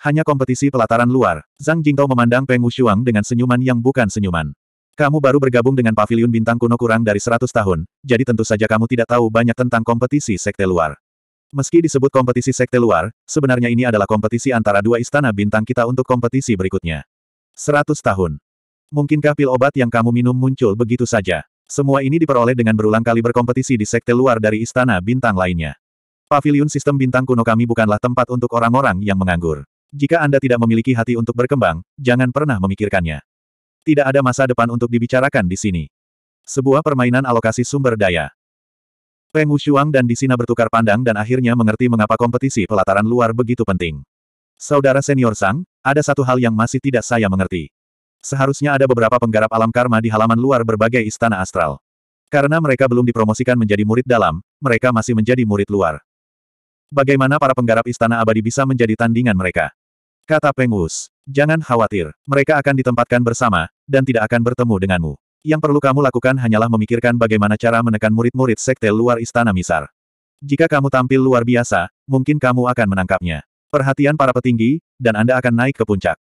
Hanya kompetisi pelataran luar, Zhang Jingtao memandang Peng Wushuang dengan senyuman yang bukan senyuman. Kamu baru bergabung dengan pavilion bintang kuno kurang dari 100 tahun, jadi tentu saja kamu tidak tahu banyak tentang kompetisi sekte luar. Meski disebut kompetisi sekte luar, sebenarnya ini adalah kompetisi antara dua istana bintang kita untuk kompetisi berikutnya. 100 tahun. Mungkinkah pil obat yang kamu minum muncul begitu saja? Semua ini diperoleh dengan berulang kali berkompetisi di sekte luar dari istana bintang lainnya. Pavilion sistem bintang kuno kami bukanlah tempat untuk orang-orang yang menganggur. Jika Anda tidak memiliki hati untuk berkembang, jangan pernah memikirkannya. Tidak ada masa depan untuk dibicarakan di sini. Sebuah permainan alokasi sumber daya. Peng Wushuang dan Disina bertukar pandang dan akhirnya mengerti mengapa kompetisi pelataran luar begitu penting. Saudara senior Sang, ada satu hal yang masih tidak saya mengerti. Seharusnya ada beberapa penggarap alam karma di halaman luar berbagai istana astral. Karena mereka belum dipromosikan menjadi murid dalam, mereka masih menjadi murid luar. Bagaimana para penggarap istana abadi bisa menjadi tandingan mereka? Kata Pengus. Jangan khawatir, mereka akan ditempatkan bersama, dan tidak akan bertemu denganmu. Yang perlu kamu lakukan hanyalah memikirkan bagaimana cara menekan murid-murid sekte luar istana Misar. Jika kamu tampil luar biasa, mungkin kamu akan menangkapnya. Perhatian para petinggi, dan Anda akan naik ke puncak.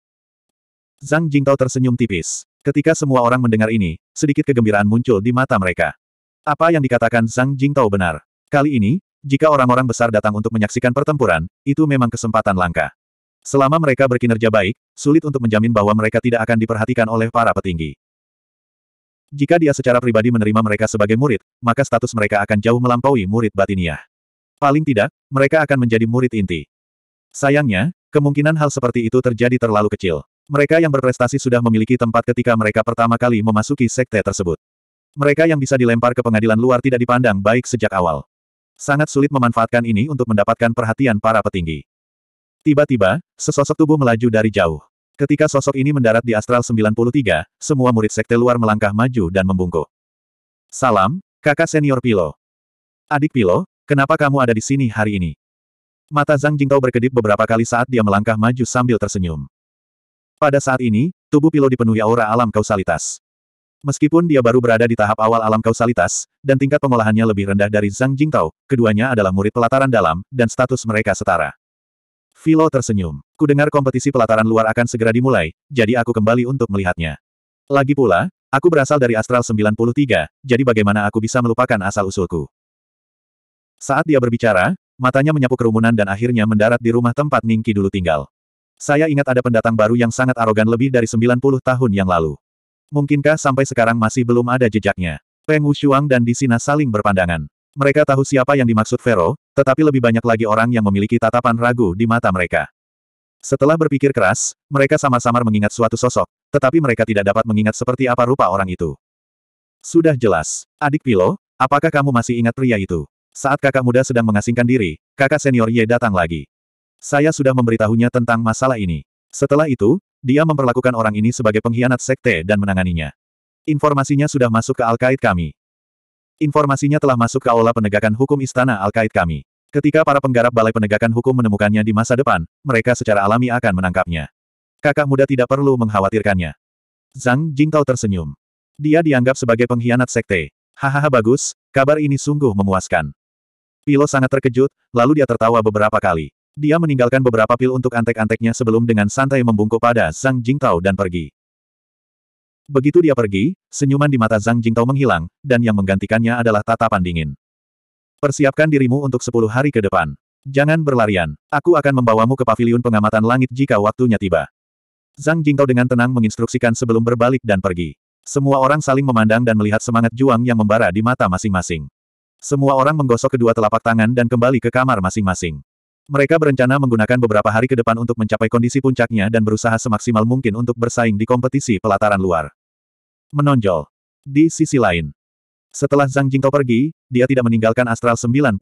Zhang Jingtao tersenyum tipis. Ketika semua orang mendengar ini, sedikit kegembiraan muncul di mata mereka. Apa yang dikatakan Zhang Jingtao benar. Kali ini, jika orang-orang besar datang untuk menyaksikan pertempuran, itu memang kesempatan langka. Selama mereka berkinerja baik, sulit untuk menjamin bahwa mereka tidak akan diperhatikan oleh para petinggi. Jika dia secara pribadi menerima mereka sebagai murid, maka status mereka akan jauh melampaui murid batiniah. Paling tidak, mereka akan menjadi murid inti. Sayangnya, kemungkinan hal seperti itu terjadi terlalu kecil. Mereka yang berprestasi sudah memiliki tempat ketika mereka pertama kali memasuki sekte tersebut. Mereka yang bisa dilempar ke pengadilan luar tidak dipandang baik sejak awal. Sangat sulit memanfaatkan ini untuk mendapatkan perhatian para petinggi. Tiba-tiba, sesosok tubuh melaju dari jauh. Ketika sosok ini mendarat di Astral 93, semua murid sekte luar melangkah maju dan membungkuk. Salam, kakak senior Pilo. Adik Pilo, kenapa kamu ada di sini hari ini? Mata Zhang Jingtao berkedip beberapa kali saat dia melangkah maju sambil tersenyum. Pada saat ini, tubuh Pilo dipenuhi aura alam kausalitas. Meskipun dia baru berada di tahap awal alam kausalitas, dan tingkat pengolahannya lebih rendah dari Zhang Jingtao, keduanya adalah murid pelataran dalam, dan status mereka setara. Philo tersenyum. Kudengar kompetisi pelataran luar akan segera dimulai, jadi aku kembali untuk melihatnya. Lagi pula, aku berasal dari Astral 93, jadi bagaimana aku bisa melupakan asal-usulku? Saat dia berbicara, matanya menyapu kerumunan dan akhirnya mendarat di rumah tempat Ningki dulu tinggal. Saya ingat ada pendatang baru yang sangat arogan lebih dari 90 tahun yang lalu. Mungkinkah sampai sekarang masih belum ada jejaknya? Peng Wushuang dan Disina saling berpandangan. Mereka tahu siapa yang dimaksud Vero, tetapi lebih banyak lagi orang yang memiliki tatapan ragu di mata mereka. Setelah berpikir keras, mereka samar-samar mengingat suatu sosok, tetapi mereka tidak dapat mengingat seperti apa rupa orang itu. Sudah jelas, adik Pilo, apakah kamu masih ingat pria itu? Saat kakak muda sedang mengasingkan diri, kakak senior Ye datang lagi. Saya sudah memberitahunya tentang masalah ini. Setelah itu, dia memperlakukan orang ini sebagai pengkhianat sekte dan menanganinya. Informasinya sudah masuk ke Al-Qaid kami. Informasinya telah masuk ke aula penegakan hukum istana Al-Qaid kami. Ketika para penggarap Balai Penegakan Hukum menemukannya di masa depan, mereka secara alami akan menangkapnya. Kakak muda tidak perlu mengkhawatirkannya. Zhang Jingtao tersenyum. Dia dianggap sebagai pengkhianat sekte. Hahaha bagus, kabar ini sungguh memuaskan. Pilo sangat terkejut, lalu dia tertawa beberapa kali. Dia meninggalkan beberapa pil untuk antek-anteknya sebelum dengan santai membungkuk pada Zhang Jingtao dan pergi. Begitu dia pergi, senyuman di mata Zhang Jingtao menghilang, dan yang menggantikannya adalah tatapan dingin. Persiapkan dirimu untuk sepuluh hari ke depan. Jangan berlarian. Aku akan membawamu ke paviliun pengamatan langit jika waktunya tiba. Zhang Jingtao dengan tenang menginstruksikan sebelum berbalik dan pergi. Semua orang saling memandang dan melihat semangat Juang yang membara di mata masing-masing. Semua orang menggosok kedua telapak tangan dan kembali ke kamar masing-masing. Mereka berencana menggunakan beberapa hari ke depan untuk mencapai kondisi puncaknya dan berusaha semaksimal mungkin untuk bersaing di kompetisi pelataran luar. Menonjol. Di sisi lain, setelah Zhang Jingtao pergi, dia tidak meninggalkan Astral 93.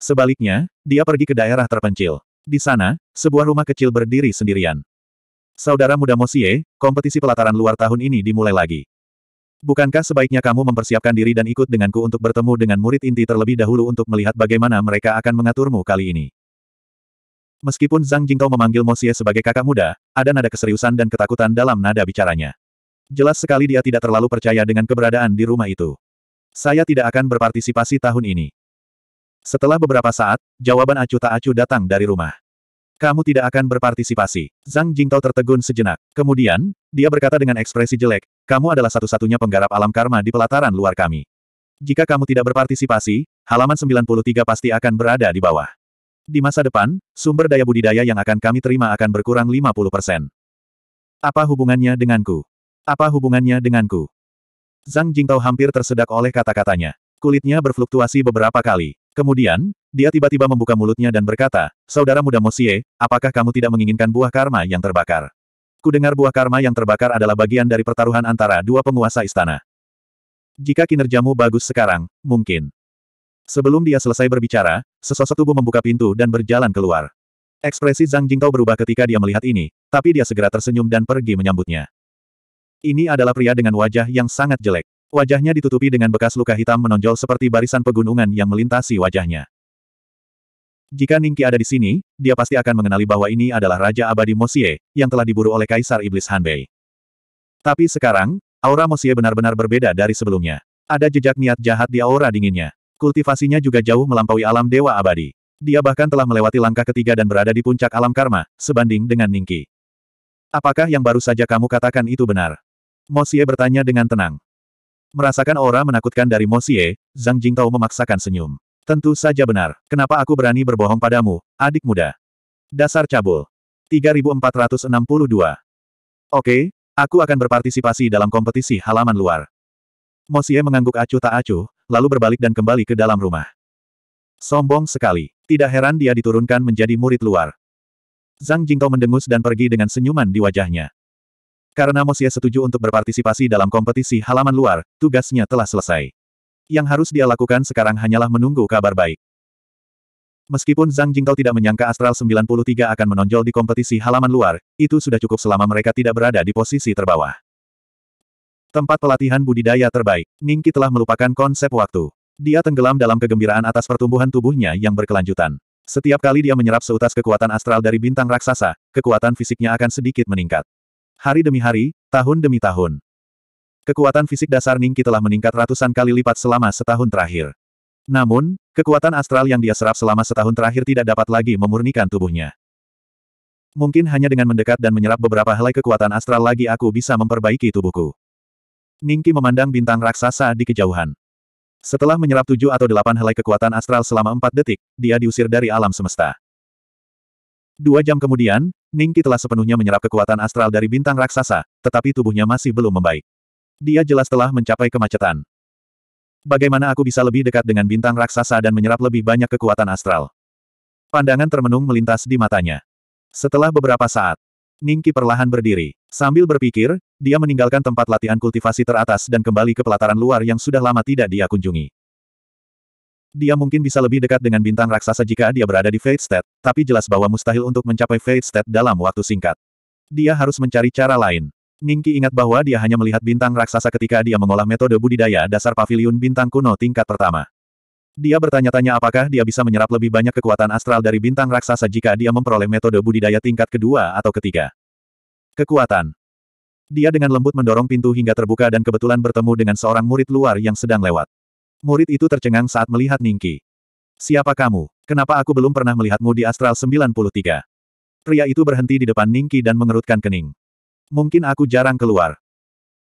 Sebaliknya, dia pergi ke daerah terpencil. Di sana, sebuah rumah kecil berdiri sendirian. Saudara muda Mosie, kompetisi pelataran luar tahun ini dimulai lagi. Bukankah sebaiknya kamu mempersiapkan diri dan ikut denganku untuk bertemu dengan murid inti terlebih dahulu untuk melihat bagaimana mereka akan mengaturmu kali ini? Meskipun Zhang Jingtao memanggil Mosie sebagai kakak muda, ada nada keseriusan dan ketakutan dalam nada bicaranya. Jelas sekali dia tidak terlalu percaya dengan keberadaan di rumah itu. Saya tidak akan berpartisipasi tahun ini. Setelah beberapa saat, jawaban acuh tak acuh datang dari rumah. Kamu tidak akan berpartisipasi. Zhang Jingtao tertegun sejenak. Kemudian, dia berkata dengan ekspresi jelek, kamu adalah satu-satunya penggarap alam karma di pelataran luar kami. Jika kamu tidak berpartisipasi, halaman 93 pasti akan berada di bawah. Di masa depan, sumber daya budidaya yang akan kami terima akan berkurang 50%. Apa hubungannya denganku? Apa hubungannya denganku? Zhang Jingtao hampir tersedak oleh kata-katanya. Kulitnya berfluktuasi beberapa kali. Kemudian, dia tiba-tiba membuka mulutnya dan berkata, Saudara muda Mosie, apakah kamu tidak menginginkan buah karma yang terbakar? Kudengar buah karma yang terbakar adalah bagian dari pertaruhan antara dua penguasa istana. Jika kinerjamu bagus sekarang, mungkin. Sebelum dia selesai berbicara, sesosok tubuh membuka pintu dan berjalan keluar. Ekspresi Zhang Jingtao berubah ketika dia melihat ini, tapi dia segera tersenyum dan pergi menyambutnya. Ini adalah pria dengan wajah yang sangat jelek. Wajahnya ditutupi dengan bekas luka hitam menonjol seperti barisan pegunungan yang melintasi wajahnya. Jika Ningki ada di sini, dia pasti akan mengenali bahwa ini adalah Raja Abadi Mosie, yang telah diburu oleh Kaisar Iblis Hanbei. Tapi sekarang, aura Mosie benar-benar berbeda dari sebelumnya. Ada jejak niat jahat di aura dinginnya. Kultivasinya juga jauh melampaui alam Dewa Abadi. Dia bahkan telah melewati langkah ketiga dan berada di puncak alam karma, sebanding dengan Ningki. Apakah yang baru saja kamu katakan itu benar? Mosie bertanya dengan tenang. Merasakan aura menakutkan dari Mosie, Zhang Jingtao memaksakan senyum. Tentu saja benar. Kenapa aku berani berbohong padamu, adik muda? Dasar cabul. 3462. Oke, aku akan berpartisipasi dalam kompetisi halaman luar. Mosie mengangguk acuh tak acuh, lalu berbalik dan kembali ke dalam rumah. Sombong sekali. Tidak heran dia diturunkan menjadi murid luar. Zhang Jingtao mendengus dan pergi dengan senyuman di wajahnya. Karena Mosia setuju untuk berpartisipasi dalam kompetisi halaman luar, tugasnya telah selesai. Yang harus dia lakukan sekarang hanyalah menunggu kabar baik. Meskipun Zhang Jingtao tidak menyangka Astral 93 akan menonjol di kompetisi halaman luar, itu sudah cukup selama mereka tidak berada di posisi terbawah. Tempat pelatihan budidaya terbaik, Ningki telah melupakan konsep waktu. Dia tenggelam dalam kegembiraan atas pertumbuhan tubuhnya yang berkelanjutan. Setiap kali dia menyerap seutas kekuatan astral dari bintang raksasa, kekuatan fisiknya akan sedikit meningkat. Hari demi hari, tahun demi tahun. Kekuatan fisik dasar Ningki telah meningkat ratusan kali lipat selama setahun terakhir. Namun, kekuatan astral yang dia serap selama setahun terakhir tidak dapat lagi memurnikan tubuhnya. Mungkin hanya dengan mendekat dan menyerap beberapa helai kekuatan astral lagi aku bisa memperbaiki tubuhku. Ningki memandang bintang raksasa di kejauhan. Setelah menyerap tujuh atau delapan helai kekuatan astral selama empat detik, dia diusir dari alam semesta. Dua jam kemudian, Ningki telah sepenuhnya menyerap kekuatan astral dari bintang raksasa, tetapi tubuhnya masih belum membaik. Dia jelas telah mencapai kemacetan. Bagaimana aku bisa lebih dekat dengan bintang raksasa dan menyerap lebih banyak kekuatan astral? Pandangan termenung melintas di matanya. Setelah beberapa saat, Ningki perlahan berdiri. Sambil berpikir, dia meninggalkan tempat latihan kultivasi teratas dan kembali ke pelataran luar yang sudah lama tidak dia kunjungi. Dia mungkin bisa lebih dekat dengan bintang raksasa jika dia berada di Fate State, tapi jelas bahwa mustahil untuk mencapai Fate State dalam waktu singkat. Dia harus mencari cara lain. Ningki ingat bahwa dia hanya melihat bintang raksasa ketika dia mengolah metode budidaya dasar Pavilion bintang kuno tingkat pertama. Dia bertanya-tanya apakah dia bisa menyerap lebih banyak kekuatan astral dari bintang raksasa jika dia memperoleh metode budidaya tingkat kedua atau ketiga. Kekuatan. Dia dengan lembut mendorong pintu hingga terbuka dan kebetulan bertemu dengan seorang murid luar yang sedang lewat. Murid itu tercengang saat melihat Ningki. Siapa kamu? Kenapa aku belum pernah melihatmu di Astral 93? Pria itu berhenti di depan Ningki dan mengerutkan kening. Mungkin aku jarang keluar.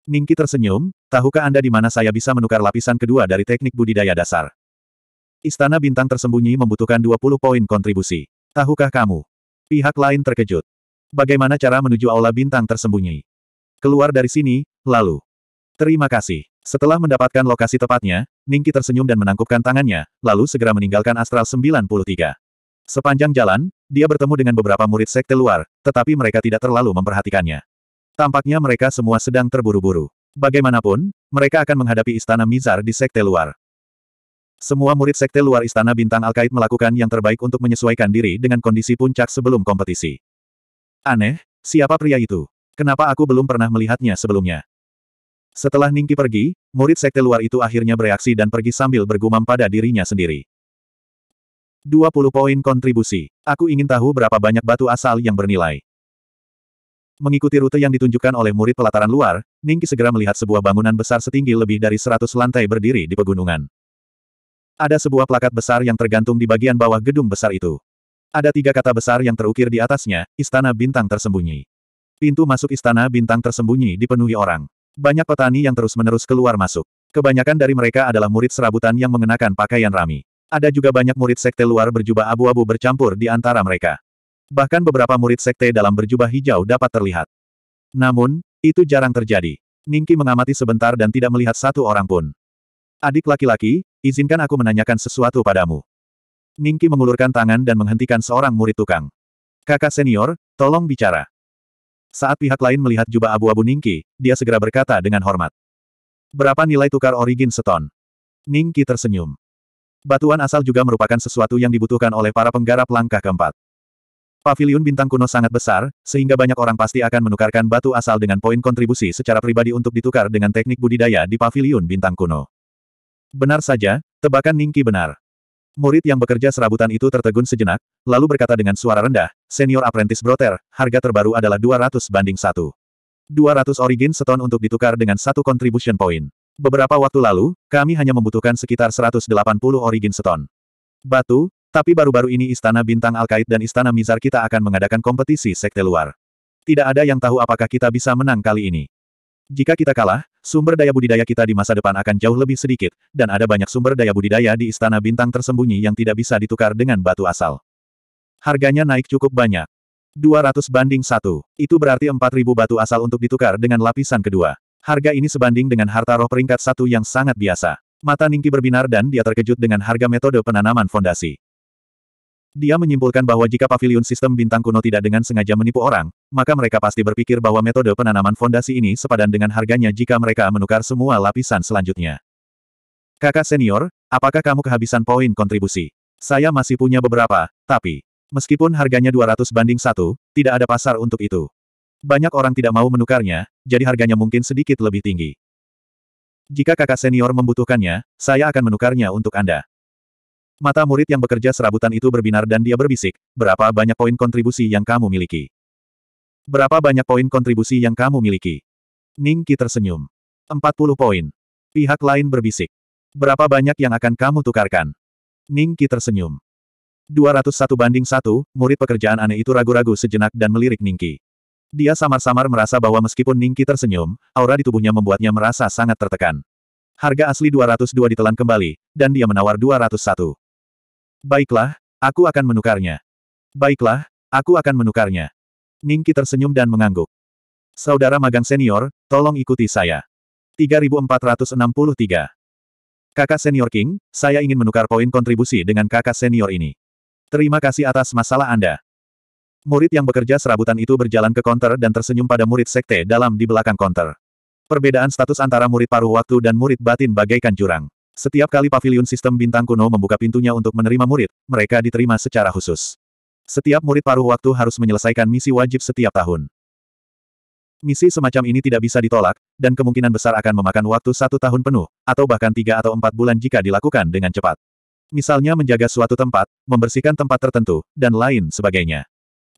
Ningki tersenyum, tahukah Anda di mana saya bisa menukar lapisan kedua dari teknik budidaya dasar? Istana bintang tersembunyi membutuhkan 20 poin kontribusi. Tahukah kamu? Pihak lain terkejut. Bagaimana cara menuju aula bintang tersembunyi? Keluar dari sini, lalu. Terima kasih. Setelah mendapatkan lokasi tepatnya, Ningki tersenyum dan menangkupkan tangannya, lalu segera meninggalkan Astral 93. Sepanjang jalan, dia bertemu dengan beberapa murid sekte luar, tetapi mereka tidak terlalu memperhatikannya. Tampaknya mereka semua sedang terburu-buru. Bagaimanapun, mereka akan menghadapi istana Mizar di sekte luar. Semua murid sekte luar istana bintang Alkait melakukan yang terbaik untuk menyesuaikan diri dengan kondisi puncak sebelum kompetisi. Aneh, siapa pria itu? Kenapa aku belum pernah melihatnya sebelumnya? Setelah Ningki pergi, murid sekte luar itu akhirnya bereaksi dan pergi sambil bergumam pada dirinya sendiri. 20 poin kontribusi. Aku ingin tahu berapa banyak batu asal yang bernilai. Mengikuti rute yang ditunjukkan oleh murid pelataran luar, Ningki segera melihat sebuah bangunan besar setinggi lebih dari 100 lantai berdiri di pegunungan. Ada sebuah plakat besar yang tergantung di bagian bawah gedung besar itu. Ada tiga kata besar yang terukir di atasnya, Istana Bintang Tersembunyi. Pintu masuk Istana Bintang Tersembunyi dipenuhi orang. Banyak petani yang terus-menerus keluar masuk. Kebanyakan dari mereka adalah murid serabutan yang mengenakan pakaian rami. Ada juga banyak murid sekte luar berjubah abu-abu bercampur di antara mereka. Bahkan beberapa murid sekte dalam berjubah hijau dapat terlihat. Namun, itu jarang terjadi. Ningki mengamati sebentar dan tidak melihat satu orang pun. Adik laki-laki, izinkan aku menanyakan sesuatu padamu. Ningki mengulurkan tangan dan menghentikan seorang murid tukang. Kakak senior, tolong bicara. Saat pihak lain melihat jubah abu-abu Ningki, dia segera berkata dengan hormat. Berapa nilai tukar origin seton? Ningki tersenyum. Batuan asal juga merupakan sesuatu yang dibutuhkan oleh para penggarap langkah keempat. Paviliun bintang kuno sangat besar, sehingga banyak orang pasti akan menukarkan batu asal dengan poin kontribusi secara pribadi untuk ditukar dengan teknik budidaya di paviliun bintang kuno. Benar saja, tebakan Ningki benar. Murid yang bekerja serabutan itu tertegun sejenak, lalu berkata dengan suara rendah, Senior Apprentice Broter, harga terbaru adalah 200 banding 1. 200 origin seton untuk ditukar dengan satu contribution point. Beberapa waktu lalu, kami hanya membutuhkan sekitar 180 origin seton. Batu, tapi baru-baru ini Istana Bintang Alkait dan Istana Mizar kita akan mengadakan kompetisi sekte luar. Tidak ada yang tahu apakah kita bisa menang kali ini. Jika kita kalah, sumber daya budidaya kita di masa depan akan jauh lebih sedikit, dan ada banyak sumber daya budidaya di Istana Bintang tersembunyi yang tidak bisa ditukar dengan batu asal. Harganya naik cukup banyak. 200 banding 1. Itu berarti 4000 batu asal untuk ditukar dengan lapisan kedua. Harga ini sebanding dengan harta roh peringkat satu yang sangat biasa. Mata Ningki berbinar dan dia terkejut dengan harga metode penanaman fondasi. Dia menyimpulkan bahwa jika pavilion sistem bintang kuno tidak dengan sengaja menipu orang, maka mereka pasti berpikir bahwa metode penanaman fondasi ini sepadan dengan harganya jika mereka menukar semua lapisan selanjutnya. Kakak senior, apakah kamu kehabisan poin kontribusi? Saya masih punya beberapa, tapi Meskipun harganya 200 banding satu, tidak ada pasar untuk itu. Banyak orang tidak mau menukarnya, jadi harganya mungkin sedikit lebih tinggi. Jika kakak senior membutuhkannya, saya akan menukarnya untuk Anda. Mata murid yang bekerja serabutan itu berbinar dan dia berbisik, berapa banyak poin kontribusi yang kamu miliki? Berapa banyak poin kontribusi yang kamu miliki? Ningki tersenyum. 40 poin. Pihak lain berbisik. Berapa banyak yang akan kamu tukarkan? Ningki tersenyum. 201 banding 1, murid pekerjaan aneh itu ragu-ragu sejenak dan melirik Ningki. Dia samar-samar merasa bahwa meskipun Ningki tersenyum, aura di tubuhnya membuatnya merasa sangat tertekan. Harga asli 202 ditelan kembali, dan dia menawar 201. Baiklah, aku akan menukarnya. Baiklah, aku akan menukarnya. Ningki tersenyum dan mengangguk. Saudara magang senior, tolong ikuti saya. 3463. Kakak senior King, saya ingin menukar poin kontribusi dengan kakak senior ini. Terima kasih atas masalah Anda. Murid yang bekerja serabutan itu berjalan ke konter dan tersenyum pada murid sekte dalam di belakang konter. Perbedaan status antara murid paruh waktu dan murid batin bagaikan jurang. Setiap kali pavilion sistem bintang kuno membuka pintunya untuk menerima murid, mereka diterima secara khusus. Setiap murid paruh waktu harus menyelesaikan misi wajib setiap tahun. Misi semacam ini tidak bisa ditolak, dan kemungkinan besar akan memakan waktu satu tahun penuh, atau bahkan tiga atau empat bulan jika dilakukan dengan cepat misalnya menjaga suatu tempat, membersihkan tempat tertentu, dan lain sebagainya.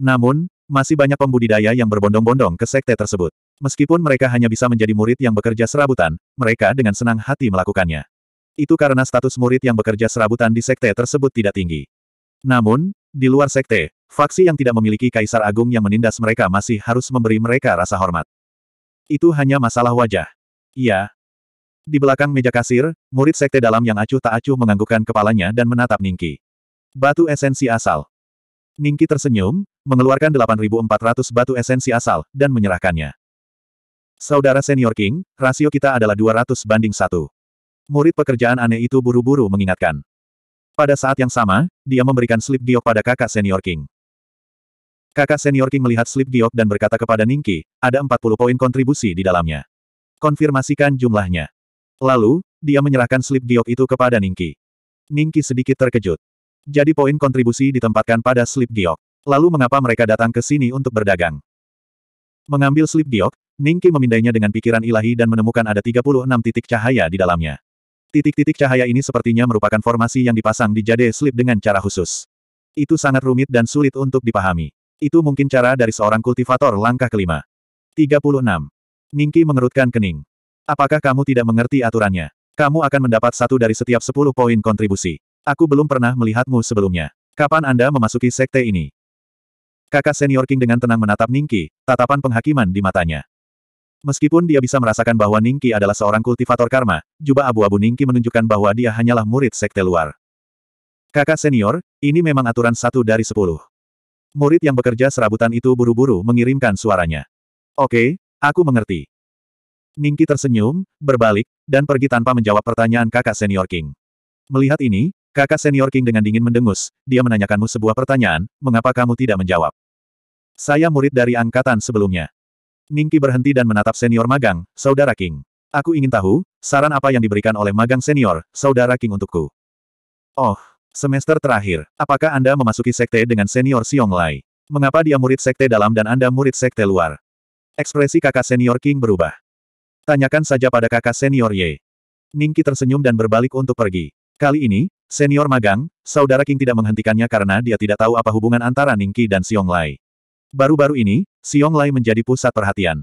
Namun, masih banyak pembudidaya yang berbondong-bondong ke sekte tersebut. Meskipun mereka hanya bisa menjadi murid yang bekerja serabutan, mereka dengan senang hati melakukannya. Itu karena status murid yang bekerja serabutan di sekte tersebut tidak tinggi. Namun, di luar sekte, faksi yang tidak memiliki kaisar agung yang menindas mereka masih harus memberi mereka rasa hormat. Itu hanya masalah wajah. Iya, di belakang meja kasir, murid sekte dalam yang acuh tak acuh menganggukkan kepalanya dan menatap Ningki. Batu esensi asal. Ningki tersenyum, mengeluarkan 8.400 batu esensi asal, dan menyerahkannya. Saudara senior King, rasio kita adalah 200 banding 1. Murid pekerjaan aneh itu buru-buru mengingatkan. Pada saat yang sama, dia memberikan slip giok pada kakak senior King. Kakak senior King melihat slip giok dan berkata kepada Ningki, ada 40 poin kontribusi di dalamnya. Konfirmasikan jumlahnya. Lalu, dia menyerahkan slip giok itu kepada Ningki. Ningki sedikit terkejut. Jadi poin kontribusi ditempatkan pada slip giok. Lalu mengapa mereka datang ke sini untuk berdagang? Mengambil slip giok, Ningki memindainya dengan pikiran ilahi dan menemukan ada 36 titik cahaya di dalamnya. Titik-titik cahaya ini sepertinya merupakan formasi yang dipasang di jade slip dengan cara khusus. Itu sangat rumit dan sulit untuk dipahami. Itu mungkin cara dari seorang kultivator langkah kelima. 36. Ningki mengerutkan kening. Apakah kamu tidak mengerti aturannya? Kamu akan mendapat satu dari setiap sepuluh poin kontribusi. Aku belum pernah melihatmu sebelumnya. Kapan Anda memasuki sekte ini? Kakak senior King dengan tenang menatap Ningki, tatapan penghakiman di matanya. Meskipun dia bisa merasakan bahwa Ningki adalah seorang kultivator karma, jubah abu-abu Ningki menunjukkan bahwa dia hanyalah murid sekte luar. Kakak senior, ini memang aturan satu dari sepuluh. Murid yang bekerja serabutan itu buru-buru mengirimkan suaranya. Oke, aku mengerti. Ningki tersenyum, berbalik, dan pergi tanpa menjawab pertanyaan kakak senior King. Melihat ini, kakak senior King dengan dingin mendengus, dia menanyakanmu sebuah pertanyaan, mengapa kamu tidak menjawab? Saya murid dari angkatan sebelumnya. Ningki berhenti dan menatap senior magang, saudara King. Aku ingin tahu, saran apa yang diberikan oleh magang senior, saudara King untukku. Oh, semester terakhir, apakah Anda memasuki sekte dengan senior Xiong Lai? Mengapa dia murid sekte dalam dan Anda murid sekte luar? Ekspresi kakak senior King berubah. Tanyakan saja pada kakak senior Ye. Ningki tersenyum dan berbalik untuk pergi. Kali ini, senior magang, saudara King tidak menghentikannya karena dia tidak tahu apa hubungan antara Ningki dan siong Lai. Baru-baru ini, siong Lai menjadi pusat perhatian.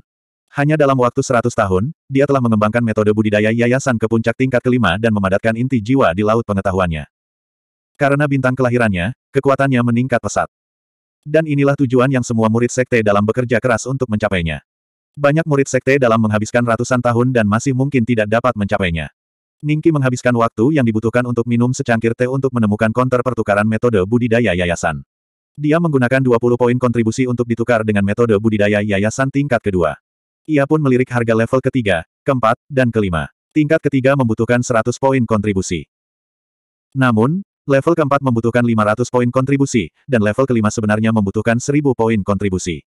Hanya dalam waktu 100 tahun, dia telah mengembangkan metode budidaya yayasan ke puncak tingkat kelima dan memadatkan inti jiwa di laut pengetahuannya. Karena bintang kelahirannya, kekuatannya meningkat pesat. Dan inilah tujuan yang semua murid sekte dalam bekerja keras untuk mencapainya. Banyak murid sekte dalam menghabiskan ratusan tahun dan masih mungkin tidak dapat mencapainya. Ningki menghabiskan waktu yang dibutuhkan untuk minum secangkir teh untuk menemukan konter pertukaran metode budidaya yayasan. Dia menggunakan 20 poin kontribusi untuk ditukar dengan metode budidaya yayasan tingkat kedua. Ia pun melirik harga level ketiga, keempat, dan kelima. Tingkat ketiga membutuhkan 100 poin kontribusi. Namun, level keempat membutuhkan 500 poin kontribusi, dan level kelima sebenarnya membutuhkan 1000 poin kontribusi.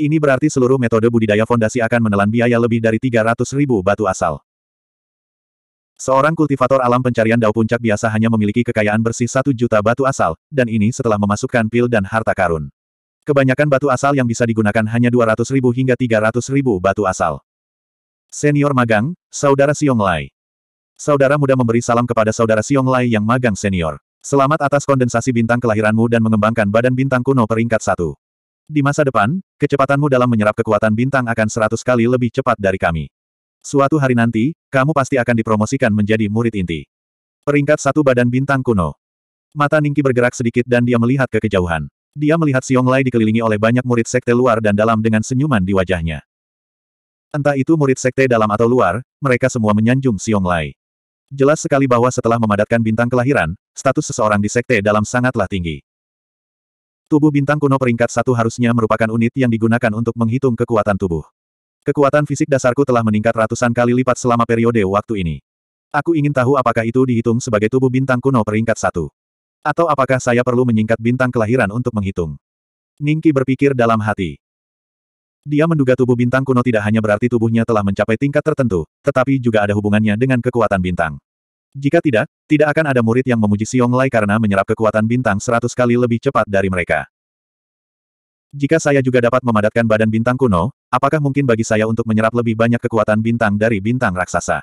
Ini berarti seluruh metode budidaya fondasi akan menelan biaya lebih dari 300 ribu batu asal. Seorang kultivator alam pencarian dao puncak biasa hanya memiliki kekayaan bersih 1 juta batu asal, dan ini setelah memasukkan pil dan harta karun. Kebanyakan batu asal yang bisa digunakan hanya 200 ribu hingga 300 ribu batu asal. Senior magang, Saudara Siong Lai. Saudara muda memberi salam kepada Saudara Siong Lai yang magang senior. Selamat atas kondensasi bintang kelahiranmu dan mengembangkan badan bintang kuno peringkat 1. Di masa depan, kecepatanmu dalam menyerap kekuatan bintang akan seratus kali lebih cepat dari kami. Suatu hari nanti, kamu pasti akan dipromosikan menjadi murid inti. Peringkat satu badan bintang kuno. Mata Ningki bergerak sedikit dan dia melihat ke kejauhan. Dia melihat Siong Lai dikelilingi oleh banyak murid sekte luar dan dalam dengan senyuman di wajahnya. Entah itu murid sekte dalam atau luar, mereka semua menyanjung Siong Lai. Jelas sekali bahwa setelah memadatkan bintang kelahiran, status seseorang di sekte dalam sangatlah tinggi. Tubuh bintang kuno peringkat satu harusnya merupakan unit yang digunakan untuk menghitung kekuatan tubuh. Kekuatan fisik dasarku telah meningkat ratusan kali lipat selama periode waktu ini. Aku ingin tahu apakah itu dihitung sebagai tubuh bintang kuno peringkat satu. Atau apakah saya perlu menyingkat bintang kelahiran untuk menghitung. Ningki berpikir dalam hati. Dia menduga tubuh bintang kuno tidak hanya berarti tubuhnya telah mencapai tingkat tertentu, tetapi juga ada hubungannya dengan kekuatan bintang. Jika tidak, tidak akan ada murid yang memuji Xiong Lai karena menyerap kekuatan bintang seratus kali lebih cepat dari mereka. Jika saya juga dapat memadatkan badan bintang kuno, apakah mungkin bagi saya untuk menyerap lebih banyak kekuatan bintang dari bintang raksasa?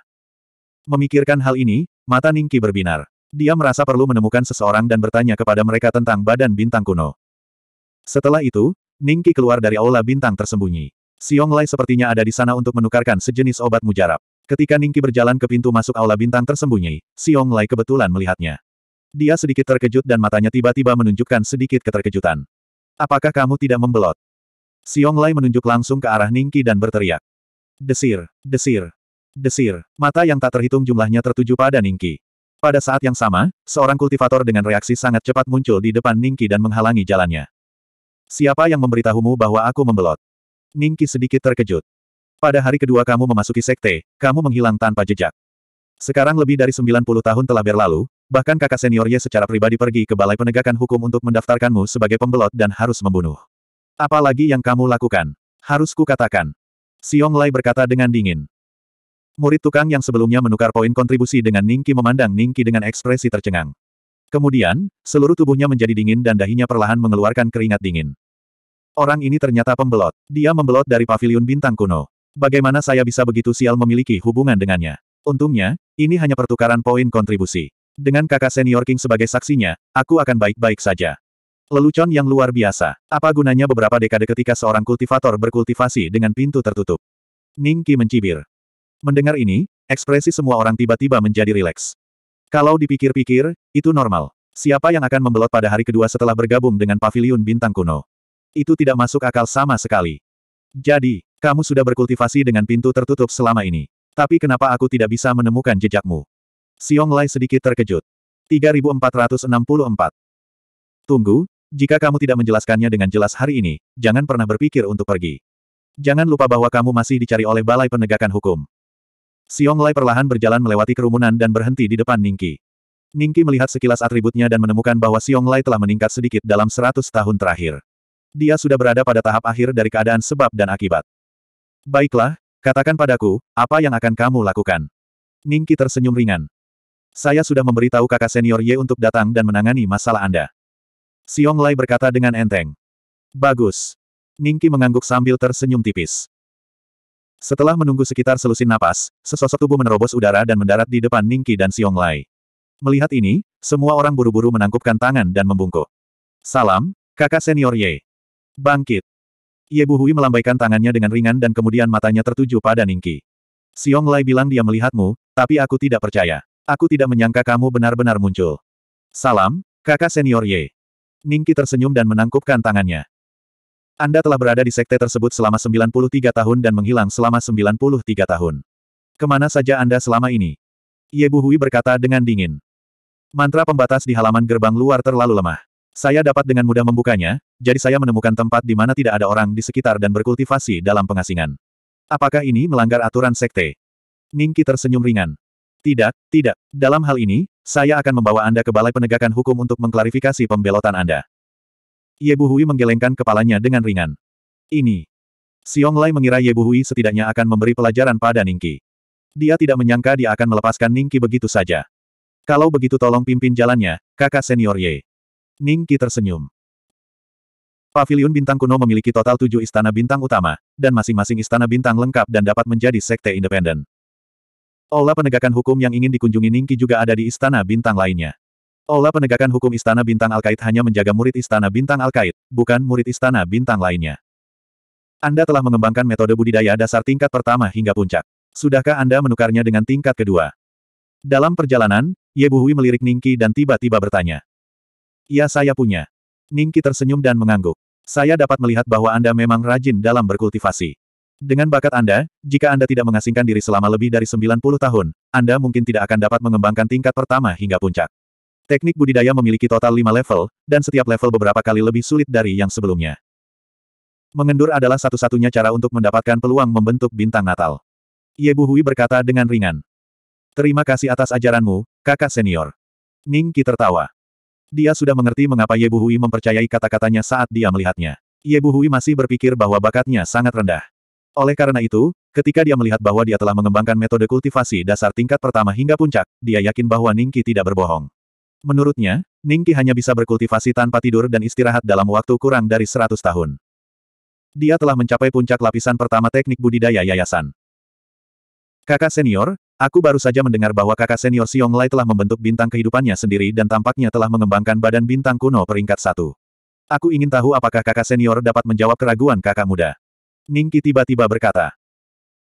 Memikirkan hal ini, mata Ningki berbinar. Dia merasa perlu menemukan seseorang dan bertanya kepada mereka tentang badan bintang kuno. Setelah itu, Ningki keluar dari aula bintang tersembunyi. Xiong Lai sepertinya ada di sana untuk menukarkan sejenis obat mujarab. Ketika Ningki berjalan ke pintu masuk aula bintang tersembunyi, Siong Lai kebetulan melihatnya. Dia sedikit terkejut dan matanya tiba-tiba menunjukkan sedikit keterkejutan. Apakah kamu tidak membelot? Siong Lai menunjuk langsung ke arah Ningki dan berteriak. Desir, desir, desir. Mata yang tak terhitung jumlahnya tertuju pada Ningki. Pada saat yang sama, seorang kultivator dengan reaksi sangat cepat muncul di depan Ningki dan menghalangi jalannya. Siapa yang memberitahumu bahwa aku membelot? Ningki sedikit terkejut. Pada hari kedua kamu memasuki sekte, kamu menghilang tanpa jejak. Sekarang lebih dari 90 tahun telah berlalu, bahkan kakak senior Ye secara pribadi pergi ke Balai Penegakan Hukum untuk mendaftarkanmu sebagai pembelot dan harus membunuh. Apalagi yang kamu lakukan? Harus katakan. Siong Lai berkata dengan dingin. Murid tukang yang sebelumnya menukar poin kontribusi dengan Ningki memandang Ningki dengan ekspresi tercengang. Kemudian, seluruh tubuhnya menjadi dingin dan dahinya perlahan mengeluarkan keringat dingin. Orang ini ternyata pembelot. Dia membelot dari pavilion bintang kuno. Bagaimana saya bisa begitu sial memiliki hubungan dengannya? Untungnya, ini hanya pertukaran poin kontribusi. Dengan kakak senior King sebagai saksinya, aku akan baik-baik saja. Lelucon yang luar biasa. Apa gunanya beberapa dekade ketika seorang kultivator berkultivasi dengan pintu tertutup? Ning Qi mencibir. Mendengar ini, ekspresi semua orang tiba-tiba menjadi rileks. Kalau dipikir-pikir, itu normal. Siapa yang akan membelot pada hari kedua setelah bergabung dengan Paviliun bintang kuno? Itu tidak masuk akal sama sekali. Jadi, kamu sudah berkultivasi dengan pintu tertutup selama ini. Tapi kenapa aku tidak bisa menemukan jejakmu? Siong Lai sedikit terkejut. 3464. Tunggu, jika kamu tidak menjelaskannya dengan jelas hari ini, jangan pernah berpikir untuk pergi. Jangan lupa bahwa kamu masih dicari oleh Balai Penegakan Hukum. Siong Lai perlahan berjalan melewati kerumunan dan berhenti di depan Ningki. Ningki melihat sekilas atributnya dan menemukan bahwa Siong Lai telah meningkat sedikit dalam 100 tahun terakhir. Dia sudah berada pada tahap akhir dari keadaan sebab dan akibat. Baiklah, katakan padaku, apa yang akan kamu lakukan? Ningki tersenyum ringan. Saya sudah memberitahu kakak senior Ye untuk datang dan menangani masalah Anda. Siong Lai berkata dengan enteng. Bagus. Ningki mengangguk sambil tersenyum tipis. Setelah menunggu sekitar selusin napas, sesosok tubuh menerobos udara dan mendarat di depan Ningki dan Siong Lai. Melihat ini, semua orang buru-buru menangkupkan tangan dan membungkuk. Salam, kakak senior Ye. Bangkit. Hui melambaikan tangannya dengan ringan dan kemudian matanya tertuju pada Ningki. Siong Lai bilang dia melihatmu, tapi aku tidak percaya. Aku tidak menyangka kamu benar-benar muncul. Salam, kakak senior Ye. Ningki tersenyum dan menangkupkan tangannya. Anda telah berada di sekte tersebut selama 93 tahun dan menghilang selama 93 tahun. Kemana saja Anda selama ini? Hui berkata dengan dingin. Mantra pembatas di halaman gerbang luar terlalu lemah. Saya dapat dengan mudah membukanya, jadi saya menemukan tempat di mana tidak ada orang di sekitar dan berkultivasi dalam pengasingan. Apakah ini melanggar aturan sekte? Ningki tersenyum ringan. Tidak, tidak. Dalam hal ini, saya akan membawa Anda ke Balai Penegakan Hukum untuk mengklarifikasi pembelotan Anda. Yebuhui menggelengkan kepalanya dengan ringan. Ini. Siong Lai mengira Yebuhui setidaknya akan memberi pelajaran pada Ningki. Dia tidak menyangka dia akan melepaskan Ningki begitu saja. Kalau begitu tolong pimpin jalannya, kakak senior Ye. Ning Qi tersenyum. Pavilion bintang kuno memiliki total tujuh istana bintang utama, dan masing-masing istana bintang lengkap dan dapat menjadi sekte independen. Olah penegakan hukum yang ingin dikunjungi Ningki juga ada di istana bintang lainnya. Olah penegakan hukum istana bintang Alkait hanya menjaga murid istana bintang Alkait, bukan murid istana bintang lainnya. Anda telah mengembangkan metode budidaya dasar tingkat pertama hingga puncak. Sudahkah Anda menukarnya dengan tingkat kedua? Dalam perjalanan, Ye Buhui melirik Ningki dan tiba-tiba bertanya. Ya saya punya. Ningki tersenyum dan mengangguk. Saya dapat melihat bahwa Anda memang rajin dalam berkultivasi. Dengan bakat Anda, jika Anda tidak mengasingkan diri selama lebih dari 90 tahun, Anda mungkin tidak akan dapat mengembangkan tingkat pertama hingga puncak. Teknik budidaya memiliki total 5 level, dan setiap level beberapa kali lebih sulit dari yang sebelumnya. Mengendur adalah satu-satunya cara untuk mendapatkan peluang membentuk bintang natal. Bu Hui berkata dengan ringan. Terima kasih atas ajaranmu, kakak senior. Ning Ki tertawa. Dia sudah mengerti mengapa Ye Yebuhui mempercayai kata-katanya saat dia melihatnya. Ye Yebuhui masih berpikir bahwa bakatnya sangat rendah. Oleh karena itu, ketika dia melihat bahwa dia telah mengembangkan metode kultivasi dasar tingkat pertama hingga puncak, dia yakin bahwa Ningki tidak berbohong. Menurutnya, Ningki hanya bisa berkultivasi tanpa tidur dan istirahat dalam waktu kurang dari 100 tahun. Dia telah mencapai puncak lapisan pertama teknik budidaya yayasan. Kakak senior, Aku baru saja mendengar bahwa kakak senior Xiong Lai telah membentuk bintang kehidupannya sendiri dan tampaknya telah mengembangkan badan bintang kuno peringkat satu. Aku ingin tahu apakah kakak senior dapat menjawab keraguan kakak muda. Ningki tiba-tiba berkata.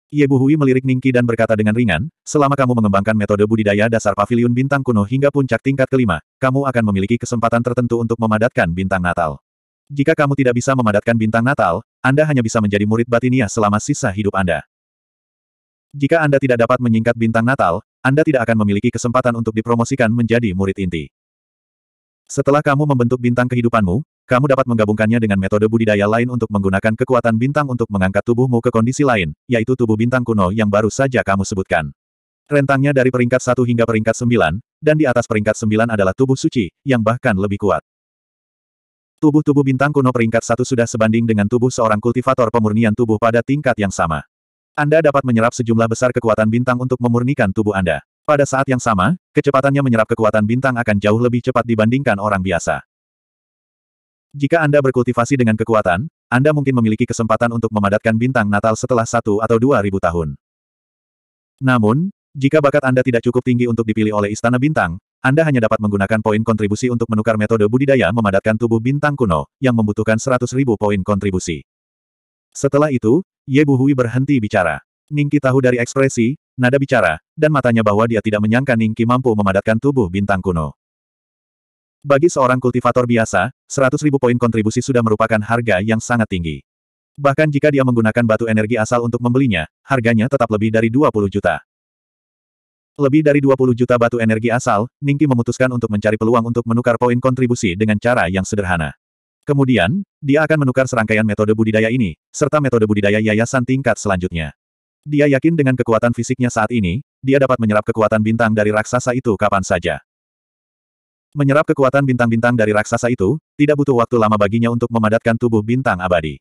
Bu Hui melirik Ningki dan berkata dengan ringan, selama kamu mengembangkan metode budidaya dasar Pavilion bintang kuno hingga puncak tingkat kelima, kamu akan memiliki kesempatan tertentu untuk memadatkan bintang natal. Jika kamu tidak bisa memadatkan bintang natal, Anda hanya bisa menjadi murid batinia selama sisa hidup Anda. Jika Anda tidak dapat menyingkat bintang Natal, Anda tidak akan memiliki kesempatan untuk dipromosikan menjadi murid inti. Setelah kamu membentuk bintang kehidupanmu, kamu dapat menggabungkannya dengan metode budidaya lain untuk menggunakan kekuatan bintang untuk mengangkat tubuhmu ke kondisi lain, yaitu tubuh bintang kuno yang baru saja kamu sebutkan. Rentangnya dari peringkat 1 hingga peringkat 9, dan di atas peringkat 9 adalah tubuh suci, yang bahkan lebih kuat. Tubuh-tubuh bintang kuno peringkat 1 sudah sebanding dengan tubuh seorang kultivator pemurnian tubuh pada tingkat yang sama. Anda dapat menyerap sejumlah besar kekuatan bintang untuk memurnikan tubuh Anda. Pada saat yang sama, kecepatannya menyerap kekuatan bintang akan jauh lebih cepat dibandingkan orang biasa. Jika Anda berkultivasi dengan kekuatan, Anda mungkin memiliki kesempatan untuk memadatkan bintang natal setelah satu atau dua ribu tahun. Namun, jika bakat Anda tidak cukup tinggi untuk dipilih oleh Istana Bintang, anda hanya dapat menggunakan poin kontribusi untuk menukar metode budidaya memadatkan tubuh bintang kuno, yang membutuhkan seratus ribu poin kontribusi. Setelah itu, Ye Buhui berhenti bicara. Ningki tahu dari ekspresi, nada bicara, dan matanya bahwa dia tidak menyangka Ningki mampu memadatkan tubuh bintang kuno. Bagi seorang kultivator biasa, 100 ribu poin kontribusi sudah merupakan harga yang sangat tinggi. Bahkan jika dia menggunakan batu energi asal untuk membelinya, harganya tetap lebih dari 20 juta. Lebih dari 20 juta batu energi asal, Ningki memutuskan untuk mencari peluang untuk menukar poin kontribusi dengan cara yang sederhana. Kemudian, dia akan menukar serangkaian metode budidaya ini, serta metode budidaya yayasan tingkat selanjutnya. Dia yakin dengan kekuatan fisiknya saat ini, dia dapat menyerap kekuatan bintang dari raksasa itu kapan saja. Menyerap kekuatan bintang-bintang dari raksasa itu, tidak butuh waktu lama baginya untuk memadatkan tubuh bintang abadi.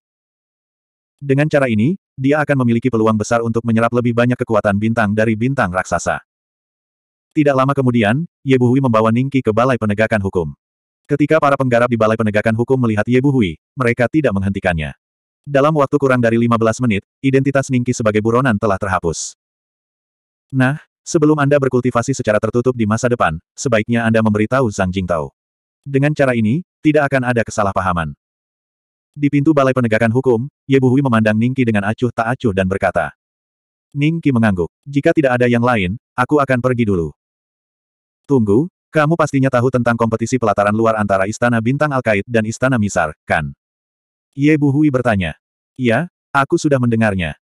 Dengan cara ini, dia akan memiliki peluang besar untuk menyerap lebih banyak kekuatan bintang dari bintang raksasa. Tidak lama kemudian, Yebuhui membawa Ningki ke Balai Penegakan Hukum. Ketika para penggarap di Balai Penegakan Hukum melihat Ye Hui, mereka tidak menghentikannya. Dalam waktu kurang dari 15 menit, identitas Ningki sebagai buronan telah terhapus. Nah, sebelum Anda berkultivasi secara tertutup di masa depan, sebaiknya Anda memberitahu Zhang Jingtao. Dengan cara ini, tidak akan ada kesalahpahaman. Di pintu Balai Penegakan Hukum, Ye Hui memandang Ningki dengan acuh tak acuh dan berkata, Ningki mengangguk. Jika tidak ada yang lain, aku akan pergi dulu. Tunggu, kamu pastinya tahu tentang kompetisi pelataran luar antara Istana Bintang Alkait dan Istana Misar, kan? Ye Buhui bertanya. Iya, aku sudah mendengarnya.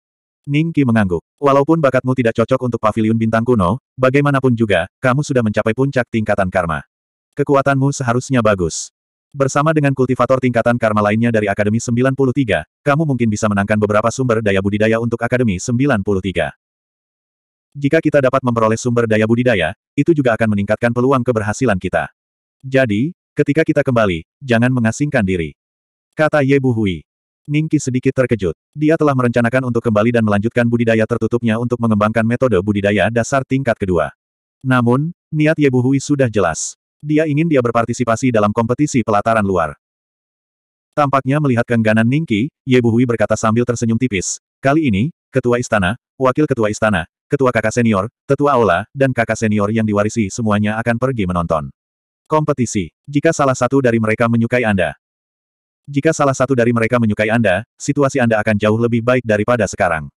Ning Qi mengangguk. Walaupun bakatmu tidak cocok untuk pavilion bintang kuno, bagaimanapun juga, kamu sudah mencapai puncak tingkatan karma. Kekuatanmu seharusnya bagus. Bersama dengan kultivator tingkatan karma lainnya dari Akademi 93, kamu mungkin bisa menangkan beberapa sumber daya budidaya untuk Akademi 93. Jika kita dapat memperoleh sumber daya budidaya, itu juga akan meningkatkan peluang keberhasilan kita. Jadi, ketika kita kembali, jangan mengasingkan diri. Kata Ye Buhui. Ningki sedikit terkejut. Dia telah merencanakan untuk kembali dan melanjutkan budidaya tertutupnya untuk mengembangkan metode budidaya dasar tingkat kedua. Namun, niat Ye Buhui sudah jelas. Dia ingin dia berpartisipasi dalam kompetisi pelataran luar. Tampaknya melihat keengganan Ningki, Ye Buhui berkata sambil tersenyum tipis. Kali ini, Ketua Istana, Wakil Ketua Istana, ketua kakak senior, tetua aula, dan kakak senior yang diwarisi semuanya akan pergi menonton. Kompetisi. Jika salah satu dari mereka menyukai Anda. Jika salah satu dari mereka menyukai Anda, situasi Anda akan jauh lebih baik daripada sekarang.